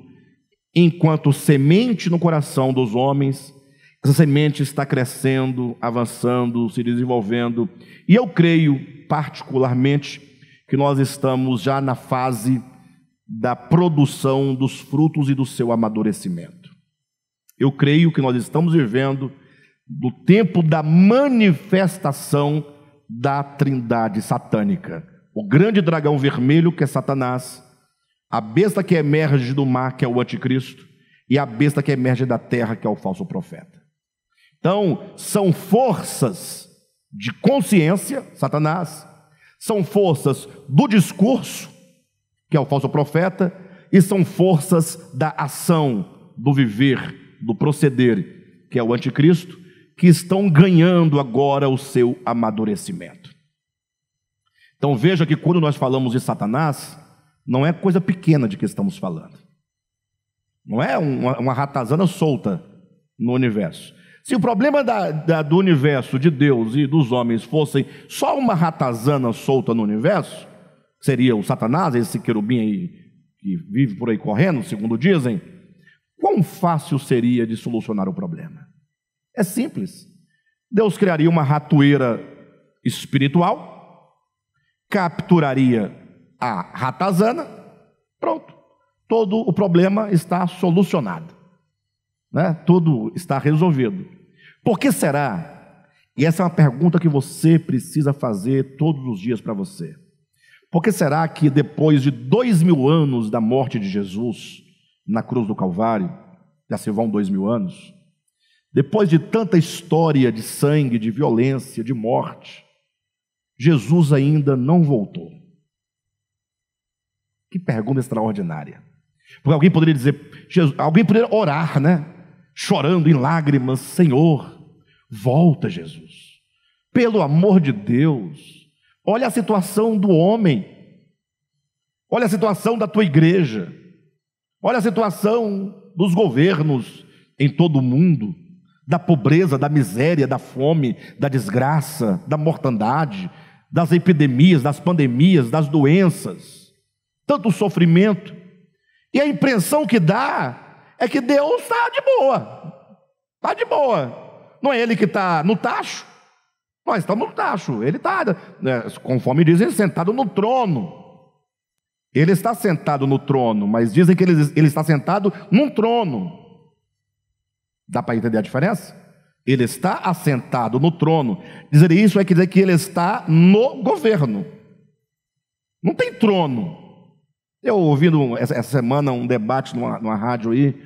enquanto semente no coração dos homens, essa semente está crescendo, avançando, se desenvolvendo. E eu creio, particularmente, que nós estamos já na fase da produção dos frutos e do seu amadurecimento. Eu creio que nós estamos vivendo do tempo da manifestação da trindade satânica. O grande dragão vermelho, que é Satanás, a besta que emerge do mar, que é o anticristo, e a besta que emerge da terra, que é o falso profeta. Então, são forças de consciência, Satanás, são forças do discurso, que é o falso profeta, e são forças da ação, do viver, do proceder, que é o anticristo, que estão ganhando agora o seu amadurecimento. Então veja que quando nós falamos de Satanás, não é coisa pequena de que estamos falando. Não é uma, uma ratazana solta no universo. Se o problema da, da, do universo, de Deus e dos homens fossem só uma ratazana solta no universo, seria o Satanás, esse querubim aí que vive por aí correndo, segundo dizem, quão fácil seria de solucionar o problema? É simples. Deus criaria uma ratoeira espiritual, capturaria a ratazana, pronto. Todo o problema está solucionado. Né? Tudo está resolvido. Por que será? E essa é uma pergunta que você precisa fazer todos os dias para você. Por que será que depois de dois mil anos da morte de Jesus na cruz do Calvário, já se vão dois mil anos, depois de tanta história de sangue, de violência, de morte, Jesus ainda não voltou? Que pergunta extraordinária. Porque alguém poderia dizer, Jesus, alguém poderia orar, né? Chorando em lágrimas, Senhor, volta, Jesus. Pelo amor de Deus, olha a situação do homem. Olha a situação da tua igreja. Olha a situação dos governos em todo o mundo, da pobreza, da miséria, da fome, da desgraça, da mortandade, das epidemias, das pandemias, das doenças tanto sofrimento. E a impressão que dá é que Deus está de boa, está de boa. Não é Ele que está no tacho, nós estamos no tacho, Ele está, né, conforme dizem, sentado no trono. Ele está sentado no trono, mas dizem que ele, ele está sentado num trono. Dá para entender a diferença? Ele está assentado no trono. Dizer isso é dizer que ele está no governo. Não tem trono. Eu ouvindo essa, semana um debate numa, numa rádio aí,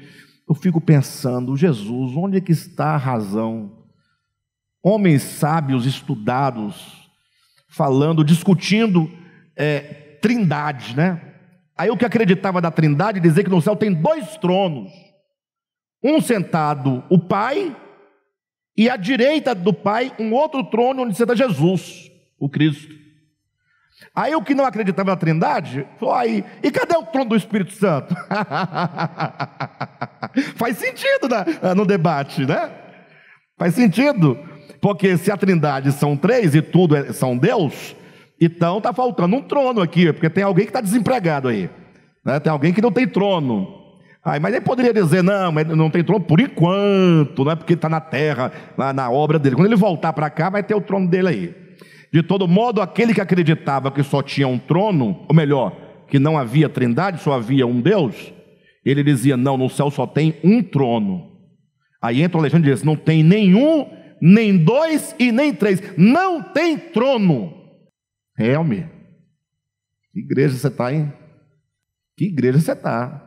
eu fico pensando, Jesus, onde é que está a razão? Homens sábios, estudados, falando, discutindo é, trindade, né? Aí o que acreditava da trindade dizer que no céu tem dois tronos. Um sentado o Pai, e à direita do Pai, um outro trono onde senta Jesus, o Cristo. Aí o que não acreditava na Trindade, falou aí, e cadê o trono do Espírito Santo? Faz sentido na, né, no debate, né? Faz sentido, porque se a Trindade são três e tudo é, são Deus, então está faltando um trono aqui, porque tem alguém que está desempregado aí, né? tem alguém que não tem trono. Aí, mas ele poderia dizer, não, mas não tem trono por enquanto, não é porque está na terra, lá na obra dele. Quando ele voltar para cá, vai ter o trono dele aí. De todo modo, aquele que acreditava que só tinha um trono, ou melhor, que não havia trindade, só havia um Deus, ele dizia: Não, no céu só tem um trono. Aí entra o Alexandre e diz: Não tem nenhum, nem dois e nem três. Não tem trono. Helme, é, que igreja você está, hein? Que igreja você está?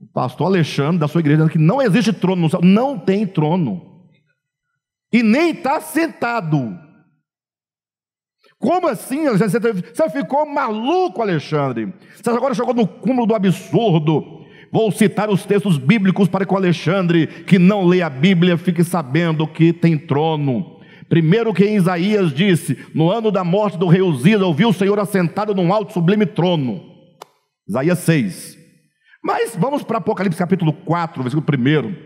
O pastor Alexandre da sua igreja dizendo que não existe trono no céu. Não tem trono. E nem está sentado. Como assim? Você ficou maluco, Alexandre. Você agora chegou no cúmulo do absurdo. Vou citar os textos bíblicos para que o Alexandre, que não lê a Bíblia, fique sabendo que tem trono. Primeiro que Isaías disse: No ano da morte do rei Uzias, ouvi o Senhor assentado num alto sublime trono. Isaías 6. Mas vamos para Apocalipse capítulo 4, versículo 1.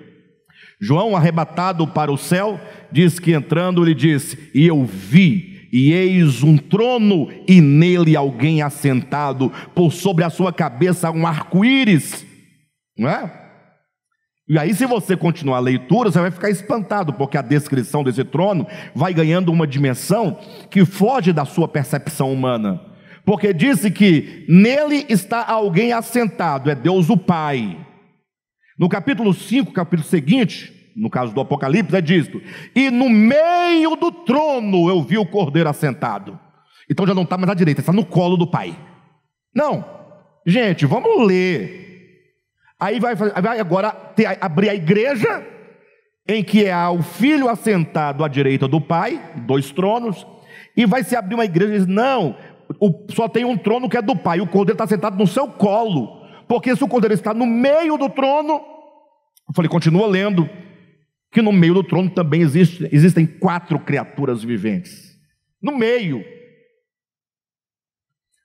João, arrebatado para o céu, diz que entrando, ele disse: E eu vi e eis um trono e nele alguém assentado, por sobre a sua cabeça um arco-íris, não é? E aí, se você continuar a leitura, você vai ficar espantado, porque a descrição desse trono vai ganhando uma dimensão que foge da sua percepção humana. Porque disse que nele está alguém assentado, é Deus o Pai. No capítulo 5, capítulo seguinte, no caso do Apocalipse, é né, disto: E no meio do trono eu vi o cordeiro assentado. Então já não está mais à direita, está no colo do Pai. Não, gente, vamos ler. Aí vai, vai agora ter, abrir a igreja, em que há é o filho assentado à direita do Pai, dois tronos, e vai se abrir uma igreja e diz: Não, o, só tem um trono que é do Pai, o cordeiro está sentado no seu colo. Porque se o cordeiro está no meio do trono, eu falei, continua lendo que no meio do trono também existe, existem quatro criaturas viventes. No meio.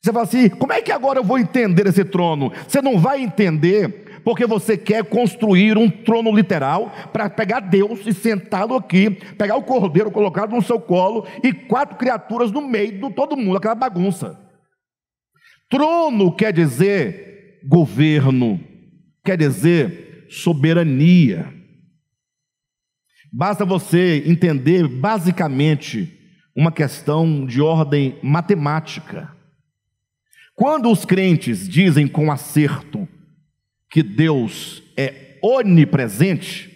Você fala assim: como é que agora eu vou entender esse trono? Você não vai entender porque você quer construir um trono literal para pegar Deus e sentá-lo aqui, pegar o cordeiro, colocá-lo no seu colo e quatro criaturas no meio de todo mundo, aquela bagunça. Trono quer dizer governo, quer dizer soberania. Basta você entender basicamente uma questão de ordem matemática. Quando os crentes dizem com acerto que Deus é onipresente,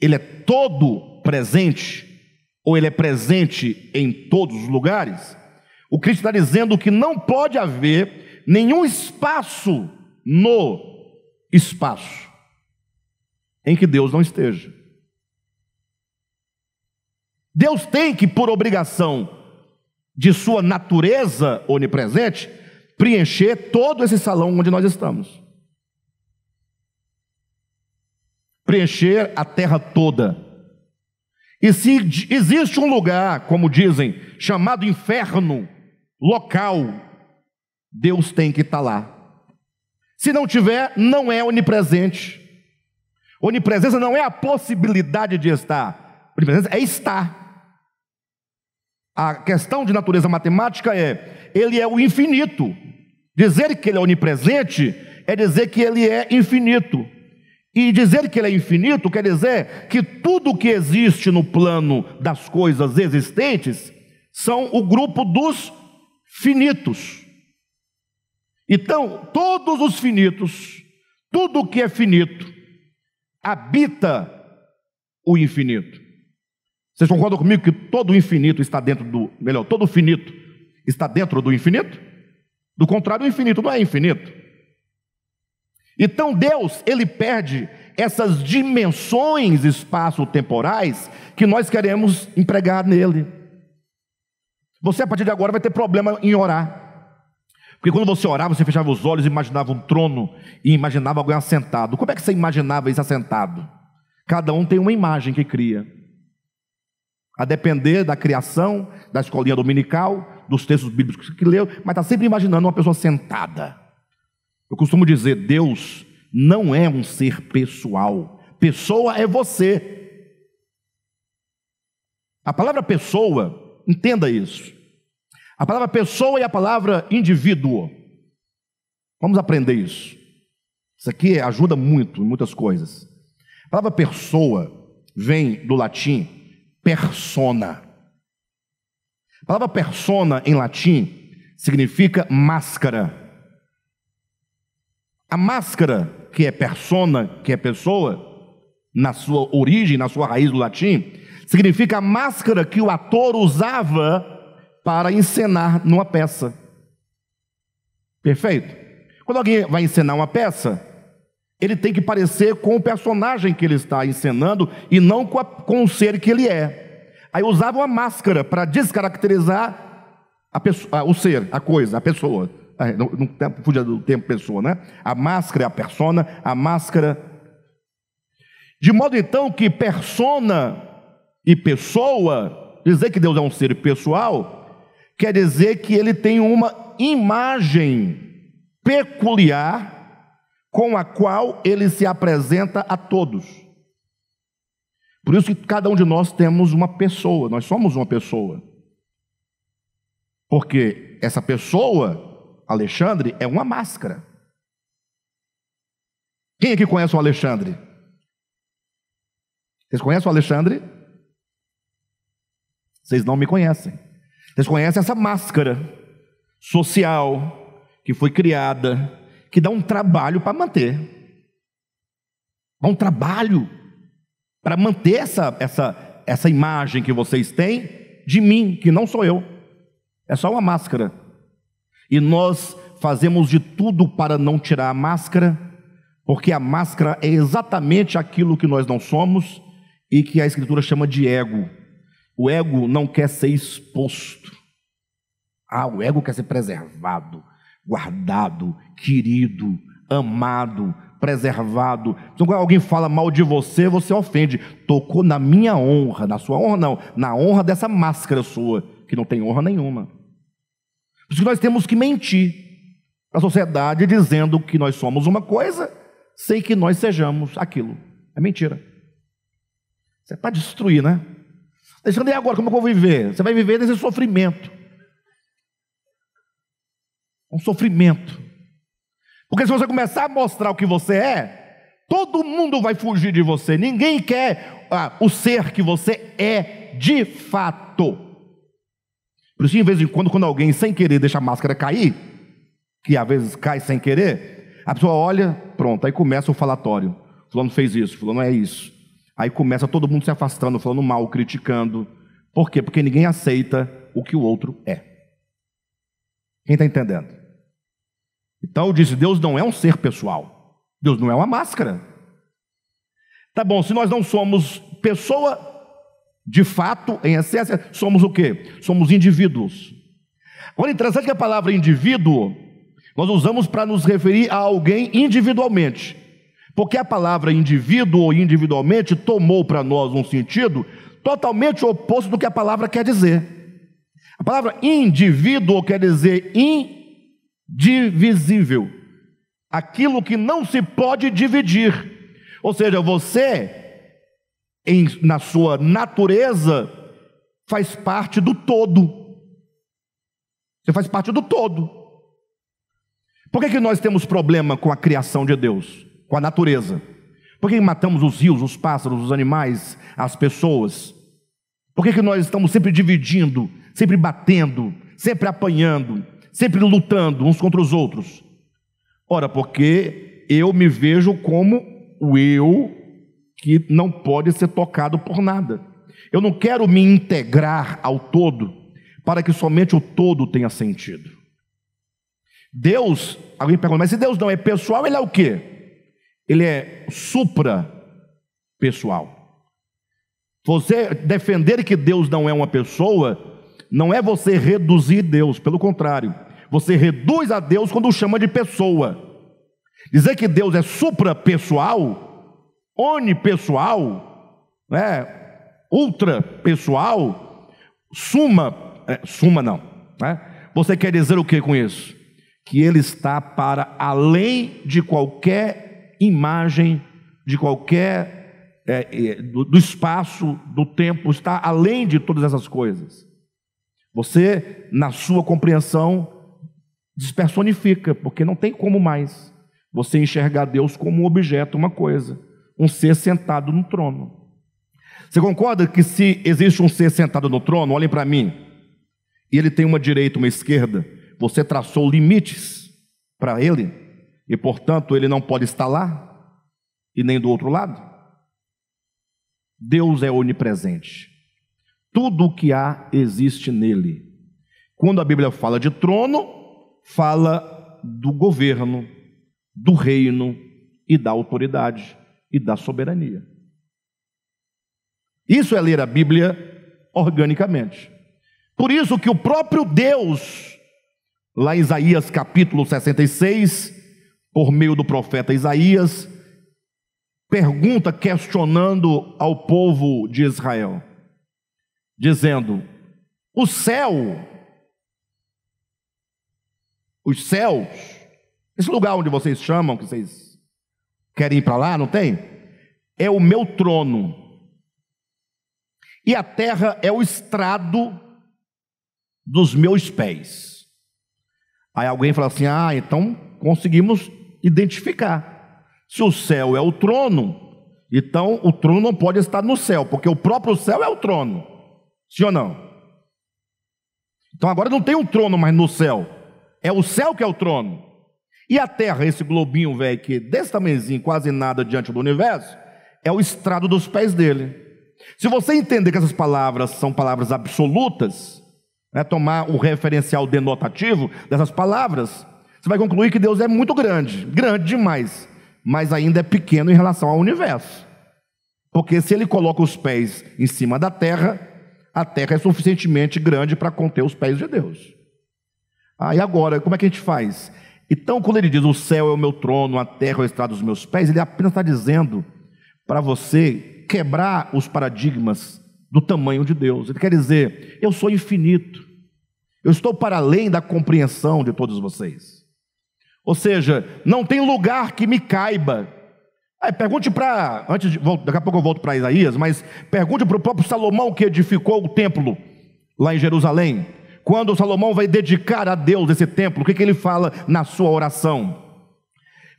ele é todo presente, ou ele é presente em todos os lugares, o Cristo está dizendo que não pode haver nenhum espaço no espaço em que Deus não esteja. Deus tem que, por obrigação de sua natureza onipresente, preencher todo esse salão onde nós estamos. Preencher a terra toda. E se existe um lugar, como dizem, chamado inferno local, Deus tem que estar tá lá. Se não tiver, não é onipresente. Onipresença não é a possibilidade de estar, onipresença é estar. A questão de natureza matemática é: ele é o infinito. Dizer que ele é onipresente é dizer que ele é infinito. E dizer que ele é infinito quer dizer que tudo que existe no plano das coisas existentes são o grupo dos finitos. Então, todos os finitos, tudo que é finito, habita o infinito. Vocês concordam comigo que todo o infinito está dentro do, melhor, todo o finito está dentro do infinito? Do contrário, o infinito não é infinito. Então Deus, ele perde essas dimensões espaço-temporais que nós queremos empregar nele. Você a partir de agora vai ter problema em orar. Porque quando você orava, você fechava os olhos, imaginava um trono e imaginava alguém assentado. Como é que você imaginava isso assentado? Cada um tem uma imagem que cria. A depender da criação, da escolinha dominical, dos textos bíblicos que leu, mas está sempre imaginando uma pessoa sentada. Eu costumo dizer: Deus não é um ser pessoal. Pessoa é você. A palavra pessoa, entenda isso. A palavra pessoa e a palavra indivíduo. Vamos aprender isso. Isso aqui ajuda muito em muitas coisas. A palavra pessoa vem do latim persona. A palavra persona em latim significa máscara. A máscara, que é persona, que é pessoa, na sua origem, na sua raiz do latim, significa a máscara que o ator usava para encenar numa peça. Perfeito? Quando alguém vai encenar uma peça, ele tem que parecer com o personagem que ele está encenando e não com, a, com o ser que ele é. Aí usava uma máscara para descaracterizar a pessoa, o ser, a coisa, a pessoa. Não, não fugia do tempo pessoa, né? A máscara é a persona, a máscara. De modo então que persona e pessoa, dizer que Deus é um ser pessoal, quer dizer que ele tem uma imagem peculiar com a qual ele se apresenta a todos. Por isso que cada um de nós temos uma pessoa, nós somos uma pessoa. Porque essa pessoa, Alexandre, é uma máscara. Quem aqui conhece o Alexandre? Vocês conhecem o Alexandre? Vocês não me conhecem. Vocês conhecem essa máscara social que foi criada, que dá um trabalho para manter. Dá um trabalho para manter essa, essa, essa imagem que vocês têm de mim, que não sou eu. É só uma máscara. E nós fazemos de tudo para não tirar a máscara, porque a máscara é exatamente aquilo que nós não somos e que a Escritura chama de ego. O ego não quer ser exposto. Ah, o ego quer ser preservado, guardado, querido, amado, preservado. Então, quando alguém fala mal de você, você ofende. Tocou na minha honra, na sua honra não, na honra dessa máscara sua, que não tem honra nenhuma. Por isso que nós temos que mentir para a sociedade dizendo que nós somos uma coisa sem que nós sejamos aquilo. É mentira. Isso é para destruir, né? Alexandre, e agora como eu vou viver? Você vai viver nesse sofrimento. Um sofrimento. Porque se você começar a mostrar o que você é, todo mundo vai fugir de você. Ninguém quer ah, o ser que você é de fato. Por isso, de vez em quando, quando alguém sem querer deixa a máscara cair, que às vezes cai sem querer, a pessoa olha, pronto, aí começa o falatório. Fulano fez isso, fulano é isso. Aí começa todo mundo se afastando, falando mal, criticando. Por quê? Porque ninguém aceita o que o outro é. Quem está entendendo? Então eu disse: Deus não é um ser pessoal. Deus não é uma máscara. Tá bom, se nós não somos pessoa de fato, em essência, somos o quê? Somos indivíduos. Agora, interessante que a palavra indivíduo nós usamos para nos referir a alguém individualmente. Porque a palavra indivíduo ou individualmente tomou para nós um sentido totalmente oposto do que a palavra quer dizer. A palavra indivíduo quer dizer indivisível aquilo que não se pode dividir. Ou seja, você, em, na sua natureza, faz parte do todo. Você faz parte do todo. Por que, que nós temos problema com a criação de Deus? com a natureza? Por que matamos os rios, os pássaros, os animais, as pessoas? Por que, que nós estamos sempre dividindo, sempre batendo, sempre apanhando, sempre lutando uns contra os outros? Ora, porque eu me vejo como o eu que não pode ser tocado por nada. Eu não quero me integrar ao todo para que somente o todo tenha sentido. Deus, alguém pergunta, mas se Deus não é pessoal, ele é o quê? ele é supra pessoal. Você defender que Deus não é uma pessoa, não é você reduzir Deus, pelo contrário, você reduz a Deus quando o chama de pessoa. Dizer que Deus é suprapessoal, onipessoal, né? ultrapessoal, suma, é, suma não. Né? Você quer dizer o que com isso? Que ele está para além de qualquer imagem de qualquer é, é, do, do espaço, do tempo, está além de todas essas coisas. Você, na sua compreensão, despersonifica, porque não tem como mais você enxergar Deus como um objeto, uma coisa, um ser sentado no trono. Você concorda que se existe um ser sentado no trono, olhem para mim, e ele tem uma direita, uma esquerda, você traçou limites para ele? E portanto, ele não pode estar lá e nem do outro lado. Deus é onipresente. Tudo o que há existe nele. Quando a Bíblia fala de trono, fala do governo, do reino e da autoridade e da soberania. Isso é ler a Bíblia organicamente. Por isso que o próprio Deus, lá em Isaías capítulo 66, por meio do profeta Isaías, pergunta questionando ao povo de Israel, dizendo: O céu, os céus, esse lugar onde vocês chamam, que vocês querem ir para lá, não tem? É o meu trono. E a terra é o estrado dos meus pés. Aí alguém fala assim: "Ah, então conseguimos identificar. Se o céu é o trono, então o trono não pode estar no céu, porque o próprio céu é o trono. Sim ou não? Então agora não tem um trono mais no céu. É o céu que é o trono. E a terra, esse globinho velho que é desse tamanhozinho, quase nada diante do universo, é o estrado dos pés dele. Se você entender que essas palavras são palavras absolutas, né, tomar o referencial denotativo dessas palavras, você vai concluir que Deus é muito grande, grande demais, mas ainda é pequeno em relação ao universo. Porque se ele coloca os pés em cima da terra, a terra é suficientemente grande para conter os pés de Deus. Aí ah, agora, como é que a gente faz? Então, quando ele diz o céu é o meu trono, a terra é o estrado dos meus pés, ele apenas está dizendo para você quebrar os paradigmas do tamanho de Deus. Ele quer dizer, eu sou infinito, eu estou para além da compreensão de todos vocês. Ou seja, não tem lugar que me caiba. Aí, pergunte para. Antes de, daqui a pouco eu volto para Isaías, mas pergunte para o próprio Salomão que edificou o templo lá em Jerusalém. Quando Salomão vai dedicar a Deus esse templo, o que, que ele fala na sua oração?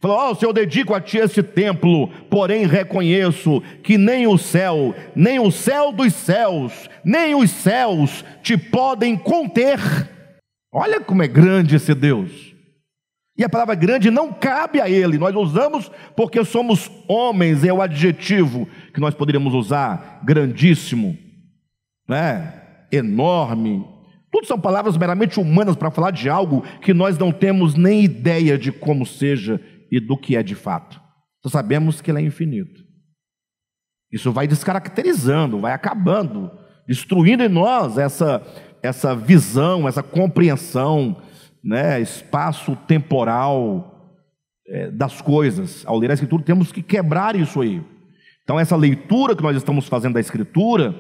Falou: Ó, oh, Senhor, dedico a ti esse templo, porém reconheço que nem o céu, nem o céu dos céus, nem os céus te podem conter. Olha como é grande esse Deus. E a palavra grande não cabe a ele, nós usamos porque somos homens, é o adjetivo que nós poderíamos usar, grandíssimo, né? enorme. Tudo são palavras meramente humanas para falar de algo que nós não temos nem ideia de como seja e do que é de fato. Só então sabemos que ele é infinito. Isso vai descaracterizando, vai acabando, destruindo em nós essa, essa visão, essa compreensão, né, espaço temporal é, das coisas. Ao ler a Escritura, temos que quebrar isso aí. Então, essa leitura que nós estamos fazendo da Escritura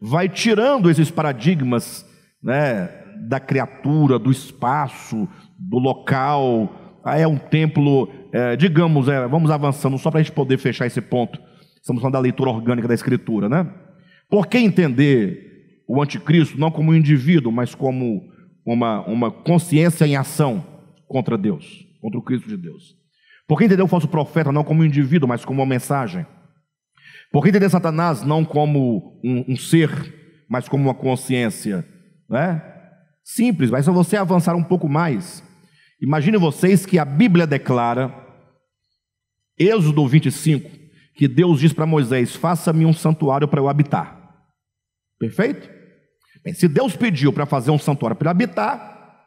vai tirando esses paradigmas né, da criatura, do espaço, do local. Ah, é um templo, é, digamos, é, vamos avançando só para a gente poder fechar esse ponto. Estamos falando da leitura orgânica da Escritura, né? Por que entender o anticristo não como um indivíduo, mas como uma, uma consciência em ação contra Deus, contra o Cristo de Deus. Porque entender o falso profeta não como um indivíduo, mas como uma mensagem. Porque entender Satanás não como um, um ser, mas como uma consciência. Né? Simples, mas se você avançar um pouco mais, imagine vocês que a Bíblia declara, Êxodo 25, que Deus diz para Moisés: Faça-me um santuário para eu habitar. Perfeito? Bem, se Deus pediu para fazer um santuário para habitar,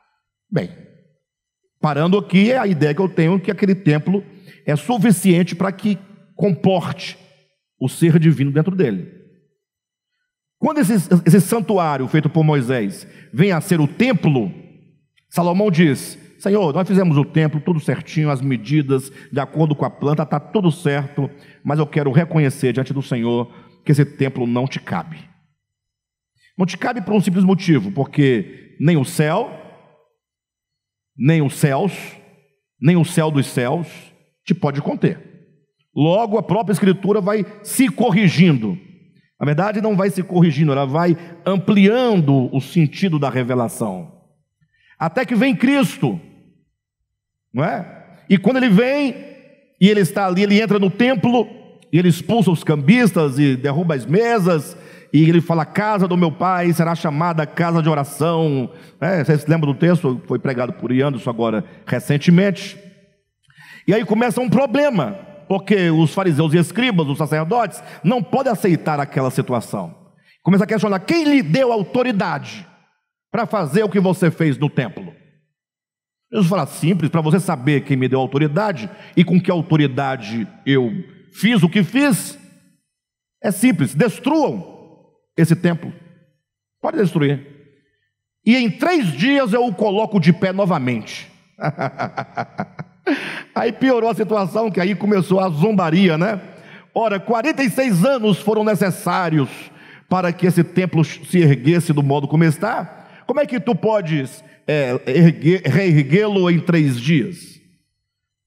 bem, parando aqui, é a ideia que eu tenho é que aquele templo é suficiente para que comporte o ser divino dentro dele. Quando esse, esse, santuário feito por Moisés vem a ser o templo, Salomão diz: Senhor, nós fizemos o templo tudo certinho, as medidas, de acordo com a planta, está tudo certo, mas eu quero reconhecer diante do Senhor que esse templo não te cabe. Não te cabe por um simples motivo, porque nem o céu, nem os céus, nem o céu dos céus te pode conter. Logo, a própria Escritura vai se corrigindo. Na verdade, não vai se corrigindo, ela vai ampliando o sentido da revelação. Até que vem Cristo, não é? E quando ele vem, e ele está ali, ele entra no templo, e ele expulsa os cambistas e derruba as mesas, e ele fala: Casa do meu pai será chamada casa de oração. É, vocês lembram do texto? Foi pregado por Ian isso agora recentemente. E aí começa um problema, porque os fariseus e escribas, os sacerdotes, não podem aceitar aquela situação. Começa a questionar: quem lhe deu autoridade para fazer o que você fez no templo? Jesus fala simples, para você saber quem me deu autoridade e com que autoridade eu fiz o que fiz, é simples: destruam esse templo. Pode destruir. E em três dias eu o coloco de pé novamente. aí piorou a situação, que aí começou a zombaria, né? Ora, 46 anos foram necessários para que esse templo se erguesse do modo como está. Como é que tu podes é, reerguê-lo em três dias?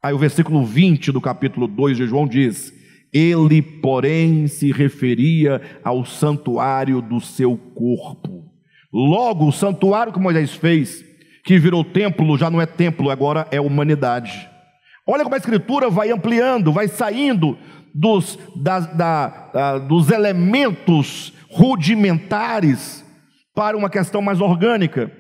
Aí o versículo 20 do capítulo 2 de João diz: ele, porém, se referia ao santuário do seu corpo. Logo, o santuário que Moisés fez, que virou templo, já não é templo, agora é humanidade. Olha como a Escritura vai ampliando, vai saindo dos, da, da, da, dos elementos rudimentares para uma questão mais orgânica.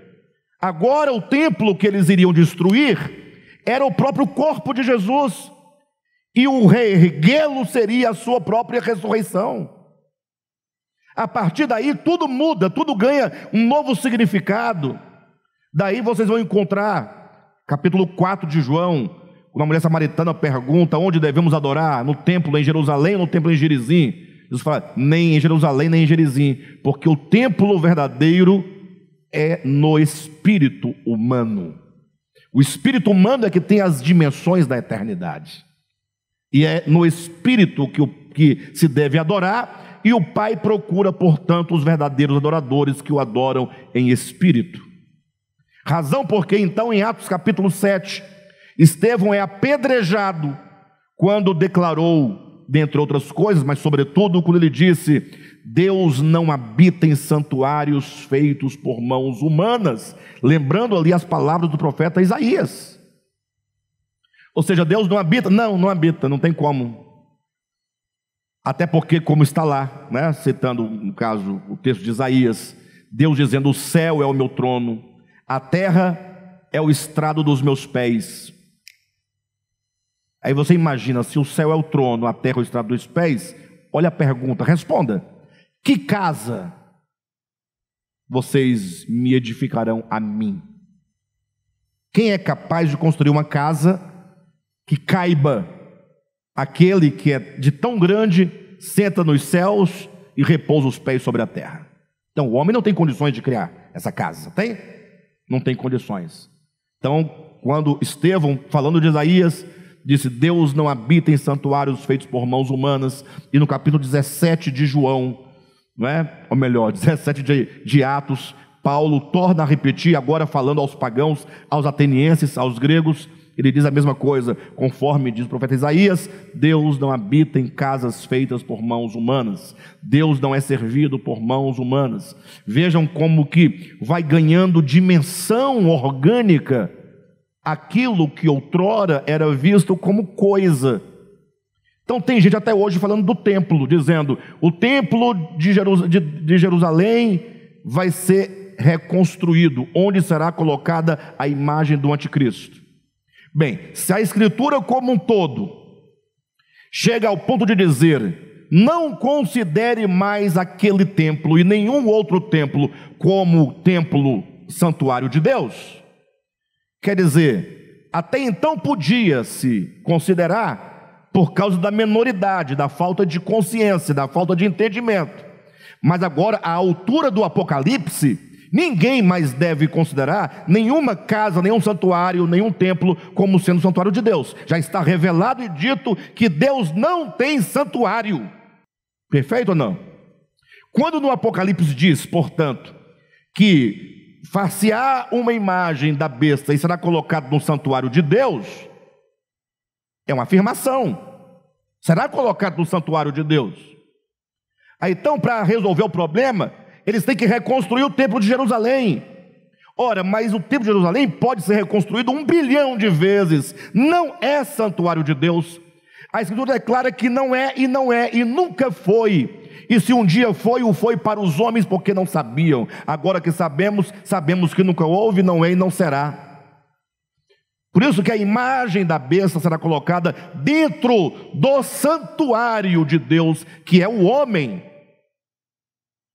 Agora, o templo que eles iriam destruir era o próprio corpo de Jesus e o reerguê-lo seria a sua própria ressurreição. A partir daí, tudo muda, tudo ganha um novo significado. Daí vocês vão encontrar, capítulo 4 de João, quando a mulher samaritana pergunta onde devemos adorar, no templo em Jerusalém ou no templo em Gerizim? Jesus fala, nem em Jerusalém, nem em Gerizim, porque o templo verdadeiro é no espírito humano. O espírito humano é que tem as dimensões da eternidade. E é no espírito que, o, que se deve adorar, e o Pai procura, portanto, os verdadeiros adoradores que o adoram em espírito. Razão porque, então, em Atos capítulo 7, Estevão é apedrejado quando declarou, dentre outras coisas, mas sobretudo quando ele disse: Deus não habita em santuários feitos por mãos humanas, lembrando ali as palavras do profeta Isaías. Ou seja, Deus não habita? Não, não habita, não tem como. Até porque, como está lá, né? citando no caso o texto de Isaías, Deus dizendo: O céu é o meu trono, a terra é o estrado dos meus pés. Aí você imagina, se o céu é o trono, a terra é o estrado dos pés, olha a pergunta, responda: Que casa vocês me edificarão a mim? Quem é capaz de construir uma casa que caiba aquele que é de tão grande, senta nos céus e repousa os pés sobre a terra. Então, o homem não tem condições de criar essa casa, tem? Não tem condições. Então, quando Estevão, falando de Isaías, disse: Deus não habita em santuários feitos por mãos humanas, e no capítulo 17 de João, não é? ou melhor, 17 de, de Atos, Paulo torna a repetir, agora falando aos pagãos, aos atenienses, aos gregos, ele diz a mesma coisa, conforme diz o profeta Isaías: Deus não habita em casas feitas por mãos humanas, Deus não é servido por mãos humanas. Vejam como que vai ganhando dimensão orgânica aquilo que outrora era visto como coisa. Então tem gente até hoje falando do templo, dizendo: o templo de, Jerusalém vai ser reconstruído, onde será colocada a imagem do anticristo. Bem, se a Escritura como um todo chega ao ponto de dizer: não considere mais aquele templo e nenhum outro templo como o templo santuário de Deus. Quer dizer, até então podia-se considerar por causa da menoridade, da falta de consciência, da falta de entendimento. Mas agora, à altura do Apocalipse, Ninguém mais deve considerar nenhuma casa, nenhum santuário, nenhum templo como sendo santuário de Deus. Já está revelado e dito que Deus não tem santuário. Perfeito ou não? Quando no Apocalipse diz, portanto, que faz-se far-se-á uma imagem da besta e será colocado no santuário de Deus, é uma afirmação. Será colocado no santuário de Deus. Aí, então, para resolver o problema, eles têm que reconstruir o templo de Jerusalém. Ora, mas o templo de Jerusalém pode ser reconstruído um bilhão de vezes, não é santuário de Deus. A Escritura declara que não é e não é e nunca foi. E se um dia foi, o foi para os homens porque não sabiam. Agora que sabemos, sabemos que nunca houve, não é e não será. Por isso que a imagem da besta será colocada dentro do santuário de Deus, que é o homem.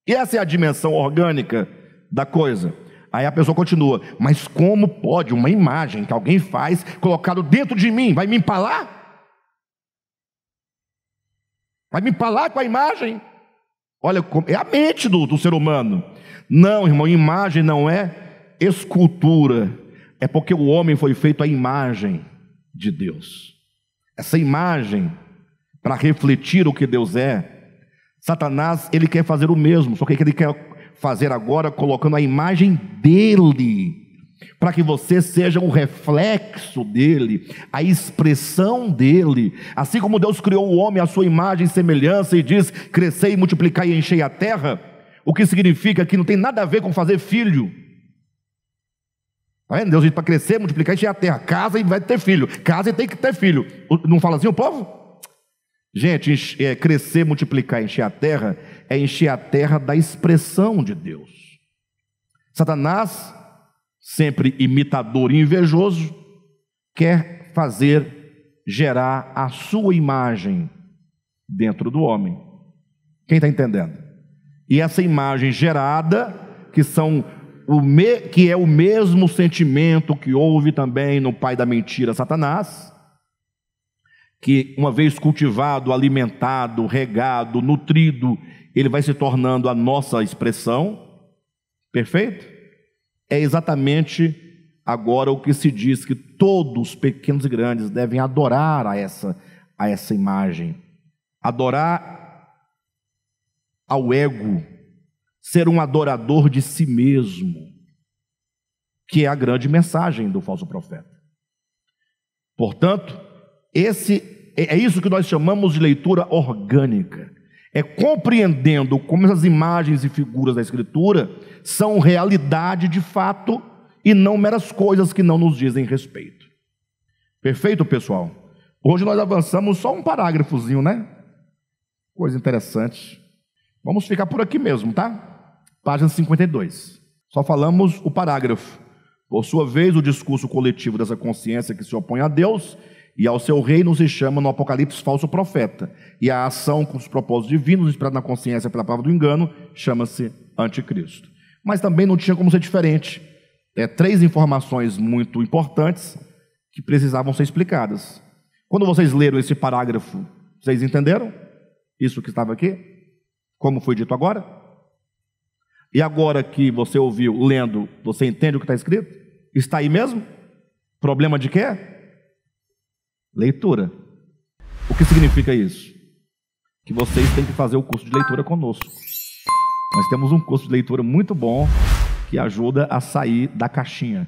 E essa é a dimensão orgânica da coisa. Aí a pessoa continua, mas como pode uma imagem que alguém faz colocado dentro de mim, vai me empalar? Vai me empalar com a imagem? Olha, é a mente do, do ser humano. Não, irmão, imagem não é escultura. É porque o homem foi feito à imagem de Deus. Essa imagem, para refletir o que Deus é, Satanás, ele quer fazer o mesmo, só que ele quer fazer agora colocando a imagem dele, para que você seja um reflexo dele, a expressão dele. Assim como Deus criou o homem à sua imagem e semelhança e diz: crescei, multiplicai e enchei a terra, o que significa que não tem nada a ver com fazer filho. Tá vendo? Deus diz para crescer, multiplicar e encher a terra. Casa e vai ter filho. Casa e tem que ter filho. Não fala assim o povo? Gente, é, crescer, multiplicar, encher a terra, é encher a terra da expressão de Deus. Satanás, sempre imitador e invejoso, quer fazer gerar a sua imagem dentro do homem. Quem está entendendo? E essa imagem gerada, que são o me, que é o mesmo sentimento que houve também no pai da mentira, Satanás, que, uma vez cultivado, alimentado, regado, nutrido, ele vai se tornando a nossa expressão. Perfeito? É exatamente agora o que se diz que todos, pequenos e grandes, devem adorar a essa, a essa imagem. Adorar ao ego, ser um adorador de si mesmo, que é a grande mensagem do falso profeta. Portanto, esse é, é isso que nós chamamos de leitura orgânica. É compreendendo como essas imagens e figuras da Escritura são realidade de fato e não meras coisas que não nos dizem respeito. Perfeito, pessoal? Hoje nós avançamos só um parágrafozinho, né? Coisa interessante. Vamos ficar por aqui mesmo, tá? Página 52. Só falamos o parágrafo. Por sua vez, o discurso coletivo dessa consciência que se opõe a Deus e ao seu rei nos se chama no Apocalipse falso profeta. E a ação com os propósitos divinos, inspirada na consciência pela palavra do engano, chama-se anticristo. Mas também não tinha como ser diferente. É, três informações muito importantes que precisavam ser explicadas. Quando vocês leram esse parágrafo, vocês entenderam isso que estava aqui? Como foi dito agora? E agora que você ouviu lendo, você entende o que está escrito? Está aí mesmo? Problema de quê? Leitura. O que significa isso? Que vocês têm que fazer o curso de leitura conosco. Nós temos um curso de leitura muito bom que ajuda a sair da caixinha.